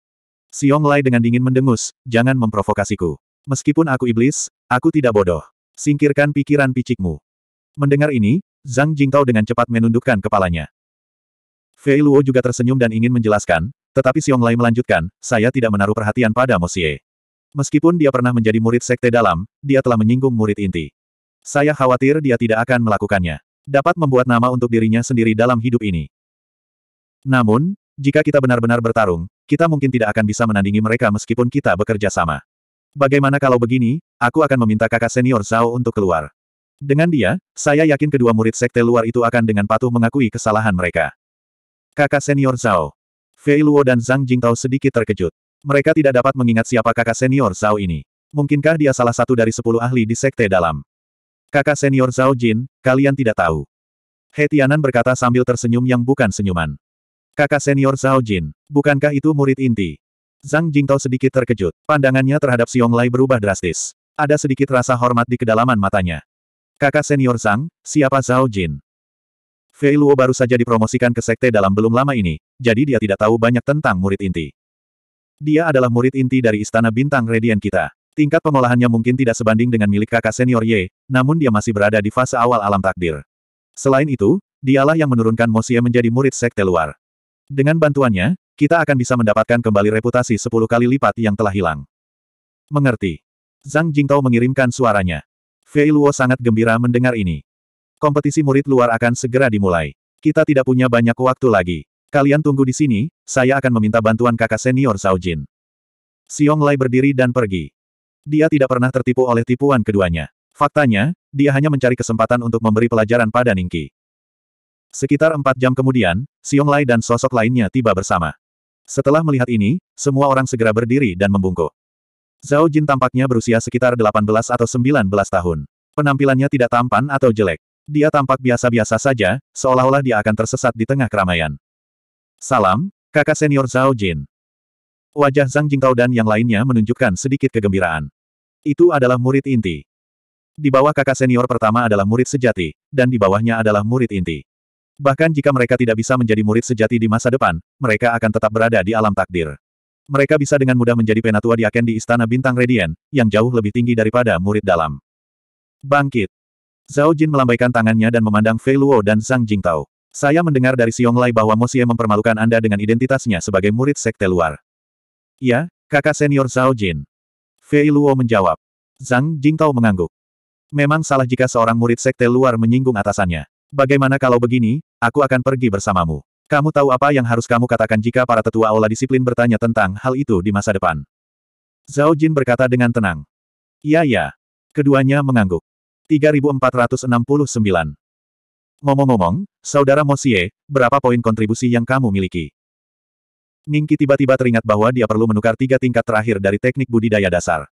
Xiong Lai dengan dingin mendengus, jangan memprovokasiku. Meskipun aku iblis, aku tidak bodoh. Singkirkan pikiran picikmu. Mendengar ini, Zhang Jingtao dengan cepat menundukkan kepalanya. Fei Luo juga tersenyum dan ingin menjelaskan, tetapi Xiong Lai melanjutkan, saya tidak menaruh perhatian pada Mo Xie. Meskipun dia pernah menjadi murid sekte dalam, dia telah menyinggung murid inti. Saya khawatir dia tidak akan melakukannya. Dapat membuat nama untuk dirinya sendiri dalam hidup ini. Namun, jika kita benar-benar bertarung, kita mungkin tidak akan bisa menandingi mereka meskipun kita bekerja sama. Bagaimana kalau begini, aku akan meminta kakak senior Zhao untuk keluar. Dengan dia, saya yakin kedua murid sekte luar itu akan dengan patuh mengakui kesalahan mereka. Kakak senior Zhao. Fei Luo dan Zhang Jingtao sedikit terkejut. Mereka tidak dapat mengingat siapa kakak senior Zhao ini. Mungkinkah dia salah satu dari sepuluh ahli di sekte dalam? Kakak senior Zhao Jin, kalian tidak tahu. He Tianan berkata sambil tersenyum yang bukan senyuman. Kakak senior Zhao Jin, bukankah itu murid inti? Zhang Jingtao sedikit terkejut. Pandangannya terhadap Xiong Lai berubah drastis. Ada sedikit rasa hormat di kedalaman matanya. Kakak senior Zhang, siapa Zhao Jin? Fei Luo baru saja dipromosikan ke sekte dalam belum lama ini, jadi dia tidak tahu banyak tentang murid inti. Dia adalah murid inti dari Istana Bintang Radian kita. Tingkat pengolahannya mungkin tidak sebanding dengan milik kakak senior Ye, namun dia masih berada di fase awal alam takdir. Selain itu, dialah yang menurunkan Mosie menjadi murid sekte luar. Dengan bantuannya, kita akan bisa mendapatkan kembali reputasi 10 kali lipat yang telah hilang. Mengerti. Zhang Jingtao mengirimkan suaranya. Fei Luo sangat gembira mendengar ini. Kompetisi murid luar akan segera dimulai. Kita tidak punya banyak waktu lagi. Kalian tunggu di sini, saya akan meminta bantuan kakak senior Zhao Jin. Xiong Lai berdiri dan pergi. Dia tidak pernah tertipu oleh tipuan keduanya. Faktanya, dia hanya mencari kesempatan untuk memberi pelajaran pada Ningki. Sekitar empat jam kemudian, Xiong Lai dan sosok lainnya tiba bersama. Setelah melihat ini, semua orang segera berdiri dan membungkuk. Zhao Jin tampaknya berusia sekitar 18 atau 19 tahun. Penampilannya tidak tampan atau jelek. Dia tampak biasa-biasa saja, seolah-olah dia akan tersesat di tengah keramaian. Salam, kakak senior Zhao Jin. Wajah Zhang Jingtao dan yang lainnya menunjukkan sedikit kegembiraan. Itu adalah murid inti. Di bawah kakak senior pertama adalah murid sejati, dan di bawahnya adalah murid inti. Bahkan jika mereka tidak bisa menjadi murid sejati di masa depan, mereka akan tetap berada di alam takdir. Mereka bisa dengan mudah menjadi penatua di Aken di Istana Bintang Radian, yang jauh lebih tinggi daripada murid dalam. Bangkit! Zhao Jin melambaikan tangannya dan memandang Fei Luo dan Zhang Jingtao. Saya mendengar dari Xiong Lai bahwa Mosie mempermalukan Anda dengan identitasnya sebagai murid sekte luar. Ya, kakak senior Zhao Jin. Fei Luo menjawab. Zhang Jingtao mengangguk. Memang salah jika seorang murid sekte luar menyinggung atasannya. Bagaimana kalau begini, aku akan pergi bersamamu. Kamu tahu apa yang harus kamu katakan jika para tetua aula disiplin bertanya tentang hal itu di masa depan? Zhao Jin berkata dengan tenang. Iya ya. Keduanya mengangguk. 3469. Ngomong-ngomong, Saudara Mosie, berapa poin kontribusi yang kamu miliki? Ningki tiba-tiba teringat bahwa dia perlu menukar tiga tingkat terakhir dari teknik budidaya dasar.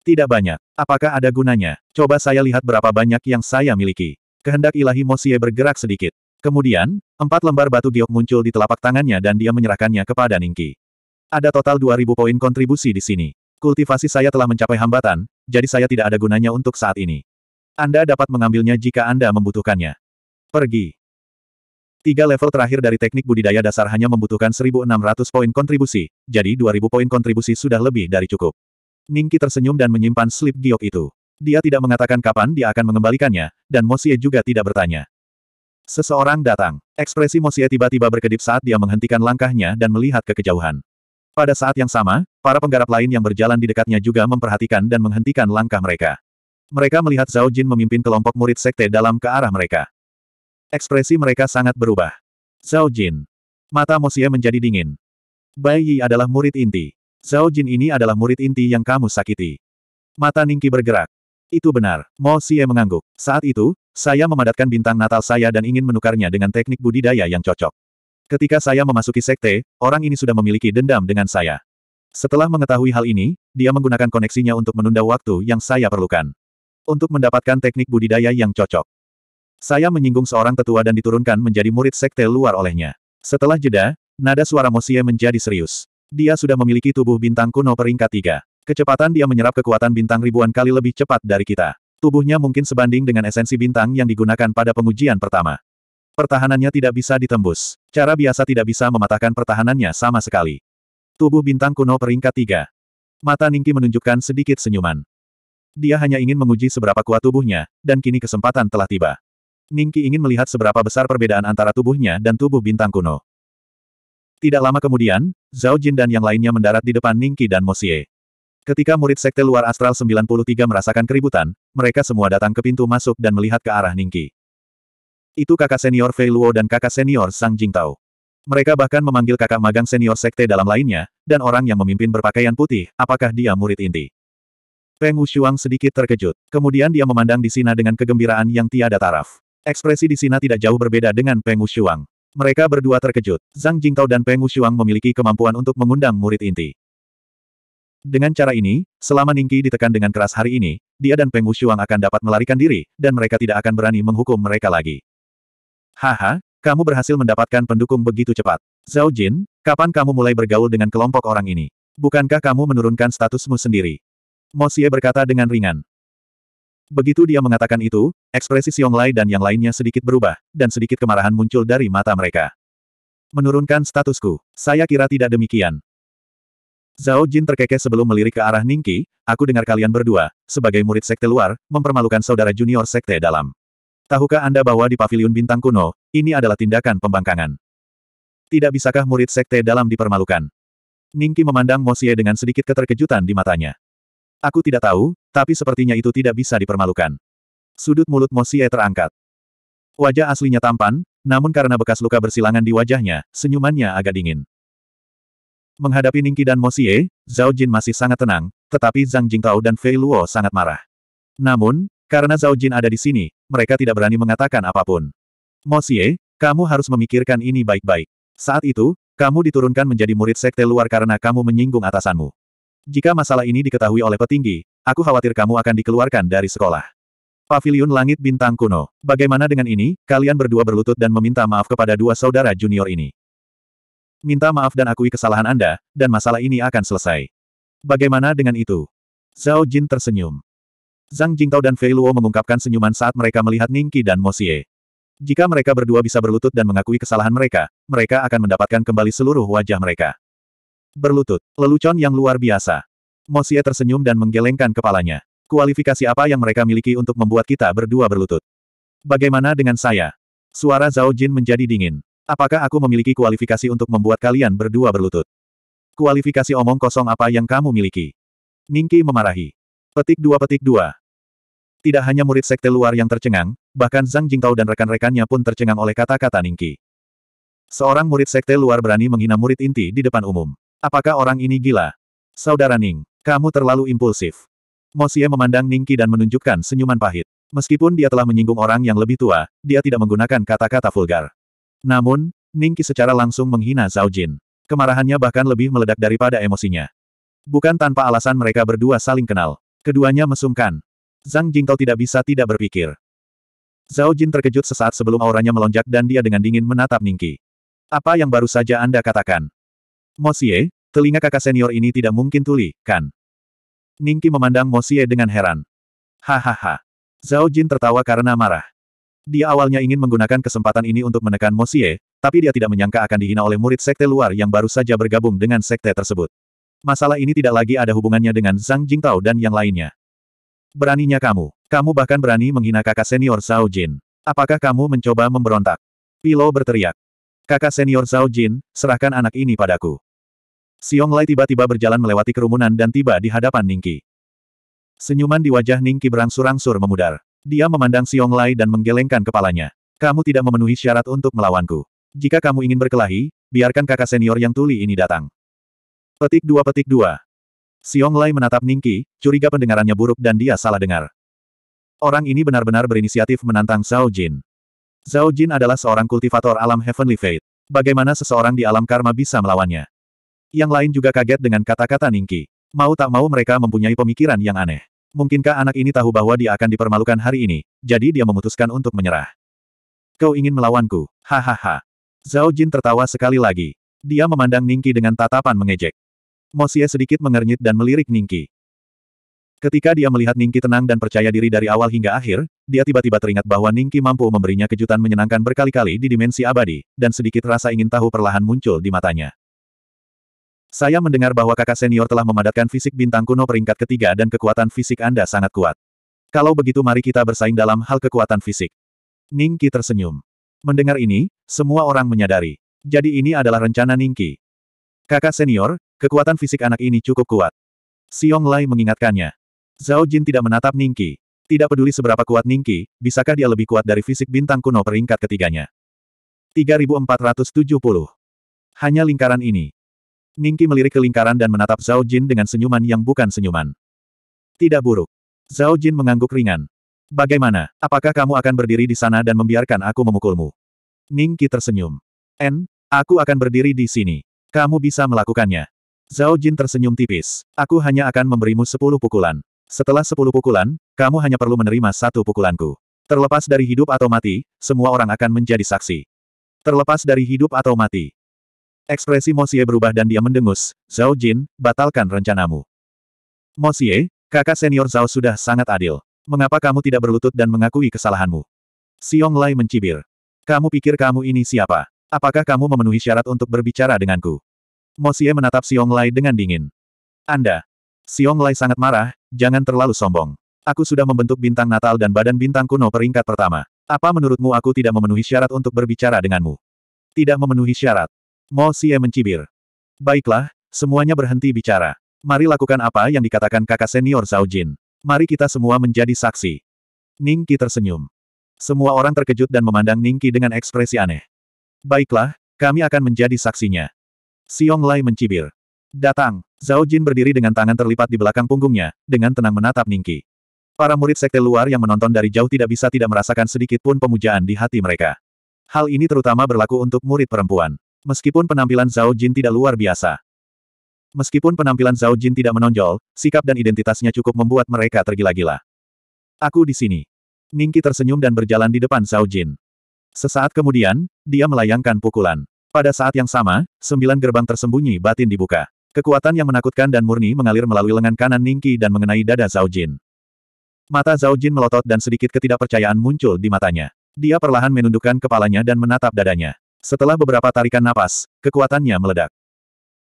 Tidak banyak. Apakah ada gunanya? Coba saya lihat berapa banyak yang saya miliki. Kehendak ilahi Mosie bergerak sedikit. Kemudian, empat lembar batu giok muncul di telapak tangannya dan dia menyerahkannya kepada Ningki. Ada total 2000 poin kontribusi di sini. Kultivasi saya telah mencapai hambatan, jadi saya tidak ada gunanya untuk saat ini. Anda dapat mengambilnya jika Anda membutuhkannya. Pergi. Tiga level terakhir dari teknik budidaya dasar hanya membutuhkan 1.600 poin kontribusi, jadi 2.000 poin kontribusi sudah lebih dari cukup. Ningki tersenyum dan menyimpan slip giok itu. Dia tidak mengatakan kapan dia akan mengembalikannya, dan Mosie juga tidak bertanya. Seseorang datang. Ekspresi Mosie tiba-tiba berkedip saat dia menghentikan langkahnya dan melihat ke kejauhan. Pada saat yang sama, para penggarap lain yang berjalan di dekatnya juga memperhatikan dan menghentikan langkah mereka. Mereka melihat Zhao Jin memimpin kelompok murid sekte dalam ke arah mereka. Ekspresi mereka sangat berubah. Zhao Jin. Mata Mosie menjadi dingin. Bai Yi adalah murid inti. Zhao Jin ini adalah murid inti yang kamu sakiti. Mata Ningki bergerak. Itu benar. Mo Xie mengangguk. Saat itu, saya memadatkan bintang natal saya dan ingin menukarnya dengan teknik budidaya yang cocok. Ketika saya memasuki sekte, orang ini sudah memiliki dendam dengan saya. Setelah mengetahui hal ini, dia menggunakan koneksinya untuk menunda waktu yang saya perlukan. Untuk mendapatkan teknik budidaya yang cocok. Saya menyinggung seorang tetua dan diturunkan menjadi murid sekte luar olehnya. Setelah jeda, nada suara Mosie menjadi serius. Dia sudah memiliki tubuh bintang kuno peringkat tiga. Kecepatan dia menyerap kekuatan bintang ribuan kali lebih cepat dari kita. Tubuhnya mungkin sebanding dengan esensi bintang yang digunakan pada pengujian pertama. Pertahanannya tidak bisa ditembus. Cara biasa tidak bisa mematahkan pertahanannya sama sekali. Tubuh bintang kuno peringkat tiga. Mata Ningki menunjukkan sedikit senyuman. Dia hanya ingin menguji seberapa kuat tubuhnya, dan kini kesempatan telah tiba. Ningki ingin melihat seberapa besar perbedaan antara tubuhnya dan tubuh bintang kuno. Tidak lama kemudian, Zhao Jin dan yang lainnya mendarat di depan Ningki dan Mosie. Ketika murid sekte luar astral 93 merasakan keributan, mereka semua datang ke pintu masuk dan melihat ke arah Ningki. Itu kakak senior Fei Luo dan kakak senior Sang Jingtao. Mereka bahkan memanggil kakak magang senior sekte dalam lainnya, dan orang yang memimpin berpakaian putih, apakah dia murid inti. Peng Wushuang sedikit terkejut. Kemudian dia memandang di Sina dengan kegembiraan yang tiada taraf. Ekspresi di Sina tidak jauh berbeda dengan Peng Wushuang. Mereka berdua terkejut. Zhang Jingtao dan Peng Wushuang memiliki kemampuan untuk mengundang murid inti. Dengan cara ini, selama Ningki ditekan dengan keras hari ini, dia dan Peng Wushuang akan dapat melarikan diri, dan mereka tidak akan berani menghukum mereka lagi. Haha, kamu berhasil mendapatkan pendukung begitu cepat. Zhao Jin, kapan kamu mulai bergaul dengan kelompok orang ini? Bukankah kamu menurunkan statusmu sendiri? Mo Xie berkata dengan ringan. Begitu dia mengatakan itu, ekspresi Xiong Lai dan yang lainnya sedikit berubah, dan sedikit kemarahan muncul dari mata mereka. Menurunkan statusku, saya kira tidak demikian. Zhao Jin terkekeh sebelum melirik ke arah Ningki, aku dengar kalian berdua, sebagai murid sekte luar, mempermalukan saudara junior sekte dalam. Tahukah Anda bahwa di paviliun bintang kuno, ini adalah tindakan pembangkangan? Tidak bisakah murid sekte dalam dipermalukan? Ningki memandang Mosie dengan sedikit keterkejutan di matanya. Aku tidak tahu, tapi sepertinya itu tidak bisa dipermalukan. Sudut mulut Mosie terangkat. Wajah aslinya tampan, namun karena bekas luka bersilangan di wajahnya, senyumannya agak dingin. Menghadapi Ningqi dan Mosie, Zhao Jin masih sangat tenang, tetapi Zhang Jingtao dan Fei Luo sangat marah. Namun, karena Zhao Jin ada di sini, mereka tidak berani mengatakan apapun. Mosie, kamu harus memikirkan ini baik-baik. Saat itu, kamu diturunkan menjadi murid sekte luar karena kamu menyinggung atasanmu. Jika masalah ini diketahui oleh petinggi, aku khawatir kamu akan dikeluarkan dari sekolah. Pavilion Langit Bintang Kuno. Bagaimana dengan ini, kalian berdua berlutut dan meminta maaf kepada dua saudara junior ini. Minta maaf dan akui kesalahan Anda, dan masalah ini akan selesai. Bagaimana dengan itu? Zhao Jin tersenyum. Zhang Jingtao dan Fei Luo mengungkapkan senyuman saat mereka melihat Ningqi dan Mo Xie. Jika mereka berdua bisa berlutut dan mengakui kesalahan mereka, mereka akan mendapatkan kembali seluruh wajah mereka. Berlutut, lelucon yang luar biasa. Mo Xie tersenyum dan menggelengkan kepalanya. Kualifikasi apa yang mereka miliki untuk membuat kita berdua berlutut? Bagaimana dengan saya? Suara Zhao Jin menjadi dingin. Apakah aku memiliki kualifikasi untuk membuat kalian berdua berlutut? Kualifikasi omong kosong apa yang kamu miliki? Ningki memarahi. Petik dua petik dua. Tidak hanya murid sekte luar yang tercengang, bahkan Zhang Jingtao dan rekan-rekannya pun tercengang oleh kata-kata Ningki. Seorang murid sekte luar berani menghina murid inti di depan umum. Apakah orang ini gila? Saudara Ning, kamu terlalu impulsif. Mosie memandang Ningki dan menunjukkan senyuman pahit. Meskipun dia telah menyinggung orang yang lebih tua, dia tidak menggunakan kata-kata vulgar. Namun, Ningki secara langsung menghina Zhao Jin. Kemarahannya bahkan lebih meledak daripada emosinya. Bukan tanpa alasan mereka berdua saling kenal. Keduanya mesumkan. Zhang Jingtao tidak bisa tidak berpikir. Zhao Jin terkejut sesaat sebelum auranya melonjak dan dia dengan dingin menatap Ningki. Apa yang baru saja Anda katakan? Mosie, telinga kakak senior ini tidak mungkin tuli, kan? Ningki memandang Mosie dengan heran. Hahaha. Zhao Jin tertawa karena marah. Dia awalnya ingin menggunakan kesempatan ini untuk menekan Mosie, tapi dia tidak menyangka akan dihina oleh murid sekte luar yang baru saja bergabung dengan sekte tersebut. Masalah ini tidak lagi ada hubungannya dengan Zhang Jingtao dan yang lainnya. Beraninya kamu. Kamu bahkan berani menghina kakak senior Zhao Jin. Apakah kamu mencoba memberontak? Pilo berteriak. Kakak senior Zhao Jin, serahkan anak ini padaku. Xiong Lai tiba-tiba berjalan melewati kerumunan dan tiba di hadapan Ningki. Senyuman di wajah Ningki berangsur-angsur memudar. Dia memandang Xiong Lai dan menggelengkan kepalanya. Kamu tidak memenuhi syarat untuk melawanku. Jika kamu ingin berkelahi, biarkan kakak senior yang tuli ini datang. Petik dua petik dua. Xiong Lai menatap Ningki, curiga pendengarannya buruk dan dia salah dengar. Orang ini benar-benar berinisiatif menantang Zhao Jin. Zhao Jin adalah seorang kultivator alam Heavenly Fate. Bagaimana seseorang di alam karma bisa melawannya? Yang lain juga kaget dengan kata-kata Ningki. Mau tak mau mereka mempunyai pemikiran yang aneh. Mungkinkah anak ini tahu bahwa dia akan dipermalukan hari ini, jadi dia memutuskan untuk menyerah. Kau ingin melawanku? Hahaha. Zhao Jin tertawa sekali lagi. Dia memandang Ningki dengan tatapan mengejek. Mosie sedikit mengernyit dan melirik Ningki. Ketika dia melihat Ningki tenang dan percaya diri dari awal hingga akhir, dia tiba-tiba teringat bahwa Ningki mampu memberinya kejutan menyenangkan berkali-kali di dimensi abadi, dan sedikit rasa ingin tahu perlahan muncul di matanya. Saya mendengar bahwa kakak senior telah memadatkan fisik bintang kuno peringkat ketiga dan kekuatan fisik Anda sangat kuat. Kalau begitu mari kita bersaing dalam hal kekuatan fisik. Ningki tersenyum. Mendengar ini, semua orang menyadari. Jadi ini adalah rencana Ningki. Kakak senior, kekuatan fisik anak ini cukup kuat. Xiong Lai mengingatkannya. Zhao Jin tidak menatap Ningki. Tidak peduli seberapa kuat Ningki, bisakah dia lebih kuat dari fisik bintang kuno peringkat ketiganya. 3470. Hanya lingkaran ini. Ningki melirik ke lingkaran dan menatap Zhao Jin dengan senyuman yang bukan senyuman. Tidak buruk. Zhao Jin mengangguk ringan. Bagaimana, apakah kamu akan berdiri di sana dan membiarkan aku memukulmu? Ningki tersenyum. En, aku akan berdiri di sini. Kamu bisa melakukannya. Zhao Jin tersenyum tipis. Aku hanya akan memberimu sepuluh pukulan. Setelah sepuluh pukulan, kamu hanya perlu menerima satu pukulanku. Terlepas dari hidup atau mati, semua orang akan menjadi saksi. Terlepas dari hidup atau mati, Ekspresi Mosie berubah dan dia mendengus, Zhao Jin, batalkan rencanamu. Mosie, kakak senior Zhao sudah sangat adil. Mengapa kamu tidak berlutut dan mengakui kesalahanmu? Xiong Lai mencibir. Kamu pikir kamu ini siapa? Apakah kamu memenuhi syarat untuk berbicara denganku? Mosie menatap Xiong Lai dengan dingin. Anda. Xiong Lai sangat marah, jangan terlalu sombong. Aku sudah membentuk bintang natal dan badan bintang kuno peringkat pertama. Apa menurutmu aku tidak memenuhi syarat untuk berbicara denganmu? Tidak memenuhi syarat. Mo Xie mencibir. Baiklah, semuanya berhenti bicara. Mari lakukan apa yang dikatakan kakak senior Zhao Jin. Mari kita semua menjadi saksi. Ning Qi tersenyum. Semua orang terkejut dan memandang Ning Qi dengan ekspresi aneh. Baiklah, kami akan menjadi saksinya. Xiong Lai mencibir. Datang, Zhao Jin berdiri dengan tangan terlipat di belakang punggungnya, dengan tenang menatap Ning Qi. Para murid sekte luar yang menonton dari jauh tidak bisa tidak merasakan sedikit pun pemujaan di hati mereka. Hal ini terutama berlaku untuk murid perempuan. Meskipun penampilan Zhao Jin tidak luar biasa. Meskipun penampilan Zhao Jin tidak menonjol, sikap dan identitasnya cukup membuat mereka tergila-gila. Aku di sini. Ningki tersenyum dan berjalan di depan Zhao Jin. Sesaat kemudian, dia melayangkan pukulan. Pada saat yang sama, sembilan gerbang tersembunyi batin dibuka. Kekuatan yang menakutkan dan murni mengalir melalui lengan kanan Ningki dan mengenai dada Zhao Jin. Mata Zhao Jin melotot dan sedikit ketidakpercayaan muncul di matanya. Dia perlahan menundukkan kepalanya dan menatap dadanya. Setelah beberapa tarikan napas, kekuatannya meledak.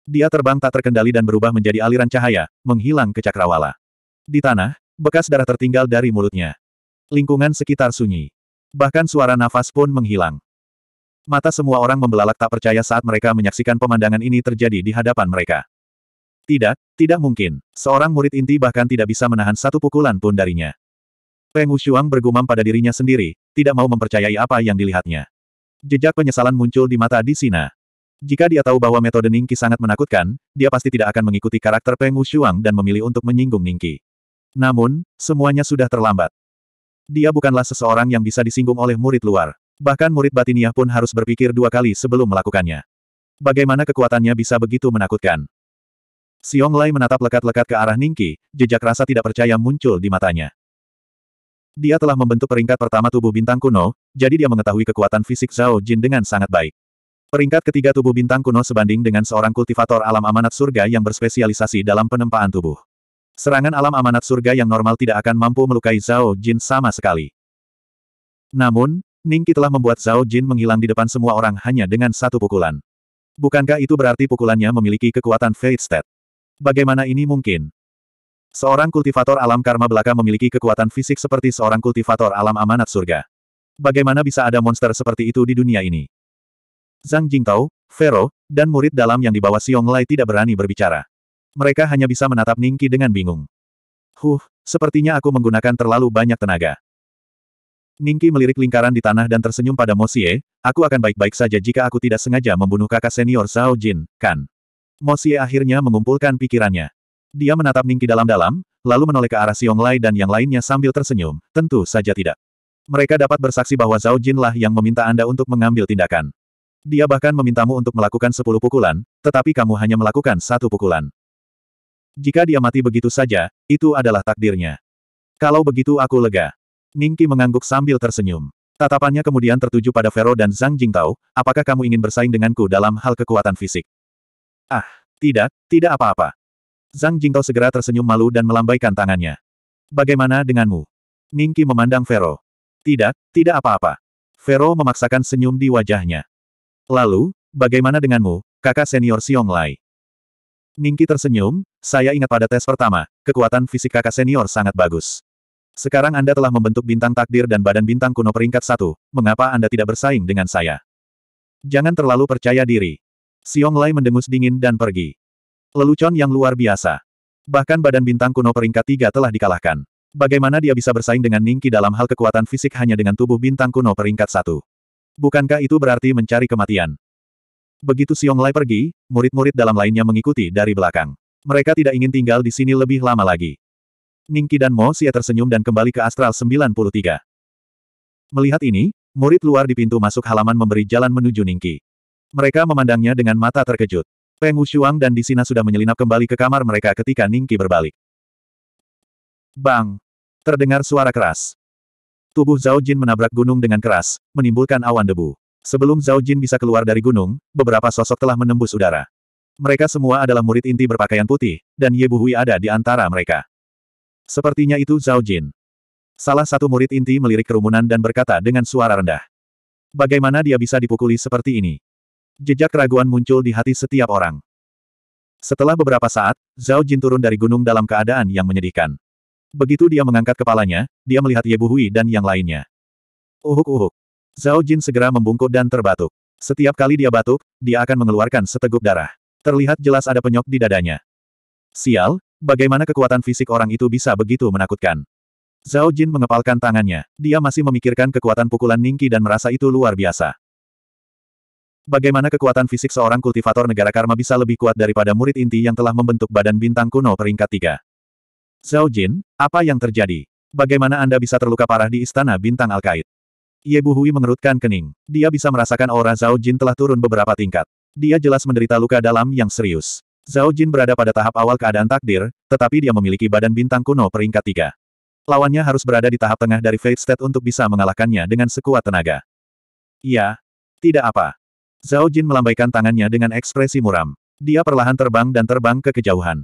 Dia terbang tak terkendali dan berubah menjadi aliran cahaya, menghilang ke cakrawala. Di tanah, bekas darah tertinggal dari mulutnya. Lingkungan sekitar sunyi. Bahkan suara nafas pun menghilang. Mata semua orang membelalak tak percaya saat mereka menyaksikan pemandangan ini terjadi di hadapan mereka. Tidak, tidak mungkin. Seorang murid inti bahkan tidak bisa menahan satu pukulan pun darinya. Peng Wushuang bergumam pada dirinya sendiri, tidak mau mempercayai apa yang dilihatnya. Jejak penyesalan muncul di mata di Sina. Jika dia tahu bahwa metode Ningqi sangat menakutkan, dia pasti tidak akan mengikuti karakter Peng Wushuang dan memilih untuk menyinggung Ningqi. Namun, semuanya sudah terlambat. Dia bukanlah seseorang yang bisa disinggung oleh murid luar. Bahkan murid batiniah pun harus berpikir dua kali sebelum melakukannya. Bagaimana kekuatannya bisa begitu menakutkan? Xiong Lai menatap lekat-lekat ke arah Ningqi, jejak rasa tidak percaya muncul di matanya. Dia telah membentuk peringkat pertama tubuh bintang kuno, jadi dia mengetahui kekuatan fisik Zhao Jin dengan sangat baik. Peringkat ketiga tubuh bintang kuno sebanding dengan seorang kultivator alam amanat surga yang berspesialisasi dalam penempaan tubuh. Serangan alam amanat surga yang normal tidak akan mampu melukai Zhao Jin sama sekali. Namun, Ningki telah membuat Zhao Jin menghilang di depan semua orang hanya dengan satu pukulan. Bukankah itu berarti pukulannya memiliki kekuatan Fate Stat? Bagaimana ini mungkin? Seorang kultivator alam karma belaka memiliki kekuatan fisik seperti seorang kultivator alam amanat surga. Bagaimana bisa ada monster seperti itu di dunia ini? Zhang Jingtao, Vero, dan murid dalam yang dibawa Xiong Lai tidak berani berbicara. Mereka hanya bisa menatap Ningki dengan bingung. Huh, sepertinya aku menggunakan terlalu banyak tenaga. Ningki melirik lingkaran di tanah dan tersenyum pada Mosie, aku akan baik-baik saja jika aku tidak sengaja membunuh kakak senior Zhao Jin, kan? Mosie akhirnya mengumpulkan pikirannya. Dia menatap Ningki dalam-dalam, lalu menoleh ke arah Lai dan yang lainnya sambil tersenyum, tentu saja tidak. Mereka dapat bersaksi bahwa Zhao Jinlah yang meminta Anda untuk mengambil tindakan. Dia bahkan memintamu untuk melakukan sepuluh pukulan, tetapi kamu hanya melakukan satu pukulan. Jika dia mati begitu saja, itu adalah takdirnya. Kalau begitu aku lega. Ningki mengangguk sambil tersenyum. Tatapannya kemudian tertuju pada Vero dan Zhang Jingtao, apakah kamu ingin bersaing denganku dalam hal kekuatan fisik? Ah, tidak, tidak apa-apa. Zhang Jingtao segera tersenyum malu dan melambaikan tangannya. Bagaimana denganmu? Ningki memandang Vero. Tidak, tidak apa-apa. Vero memaksakan senyum di wajahnya. Lalu, bagaimana denganmu, kakak senior Xiong Lai? Ningki tersenyum, saya ingat pada tes pertama, kekuatan fisik kakak senior sangat bagus. Sekarang Anda telah membentuk bintang takdir dan badan bintang kuno peringkat satu, mengapa Anda tidak bersaing dengan saya? Jangan terlalu percaya diri. Xiong Lai mendengus dingin dan pergi. Lelucon yang luar biasa. Bahkan badan bintang kuno peringkat tiga telah dikalahkan. Bagaimana dia bisa bersaing dengan Ningki dalam hal kekuatan fisik hanya dengan tubuh bintang kuno peringkat satu? Bukankah itu berarti mencari kematian? Begitu Siong Lai pergi, murid-murid dalam lainnya mengikuti dari belakang. Mereka tidak ingin tinggal di sini lebih lama lagi. Ningki dan Mo Xie tersenyum dan kembali ke Astral 93. Melihat ini, murid luar di pintu masuk halaman memberi jalan menuju Ningki. Mereka memandangnya dengan mata terkejut. Feng Wushuang dan Disina sudah menyelinap kembali ke kamar mereka ketika Ningki berbalik. Bang! Terdengar suara keras. Tubuh Zhao Jin menabrak gunung dengan keras, menimbulkan awan debu. Sebelum Zhao Jin bisa keluar dari gunung, beberapa sosok telah menembus udara. Mereka semua adalah murid inti berpakaian putih, dan Ye Buhui ada di antara mereka. Sepertinya itu Zhao Jin. Salah satu murid inti melirik kerumunan dan berkata dengan suara rendah. Bagaimana dia bisa dipukuli seperti ini? Jejak keraguan muncul di hati setiap orang. Setelah beberapa saat, Zhao Jin turun dari gunung dalam keadaan yang menyedihkan. Begitu dia mengangkat kepalanya, dia melihat Ye Buhui dan yang lainnya. Uhuk-uhuk. Zhao Jin segera membungkuk dan terbatuk. Setiap kali dia batuk, dia akan mengeluarkan seteguk darah. Terlihat jelas ada penyok di dadanya. Sial, bagaimana kekuatan fisik orang itu bisa begitu menakutkan. Zhao Jin mengepalkan tangannya. Dia masih memikirkan kekuatan pukulan Ningki dan merasa itu luar biasa. Bagaimana kekuatan fisik seorang kultivator negara karma bisa lebih kuat daripada murid inti yang telah membentuk badan bintang kuno peringkat tiga? Zhao Jin, apa yang terjadi? Bagaimana Anda bisa terluka parah di istana bintang Al-Qaid? Alkait? Bu Hui mengerutkan kening. Dia bisa merasakan aura Zhao Jin telah turun beberapa tingkat. Dia jelas menderita luka dalam yang serius. Zhao Jin berada pada tahap awal keadaan takdir, tetapi dia memiliki badan bintang kuno peringkat tiga. Lawannya harus berada di tahap tengah dari Fate State untuk bisa mengalahkannya dengan sekuat tenaga. Ya, Tidak apa. Zhao Jin melambaikan tangannya dengan ekspresi muram. Dia perlahan terbang dan terbang ke kejauhan.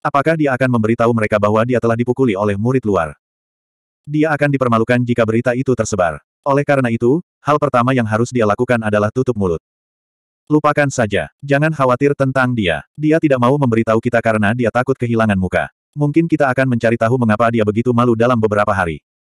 Apakah dia akan memberitahu mereka bahwa dia telah dipukuli oleh murid luar? Dia akan dipermalukan jika berita itu tersebar. Oleh karena itu, hal pertama yang harus dia lakukan adalah tutup mulut. Lupakan saja, jangan khawatir tentang dia. Dia tidak mau memberitahu kita karena dia takut kehilangan muka. Mungkin kita akan mencari tahu mengapa dia begitu malu dalam beberapa hari.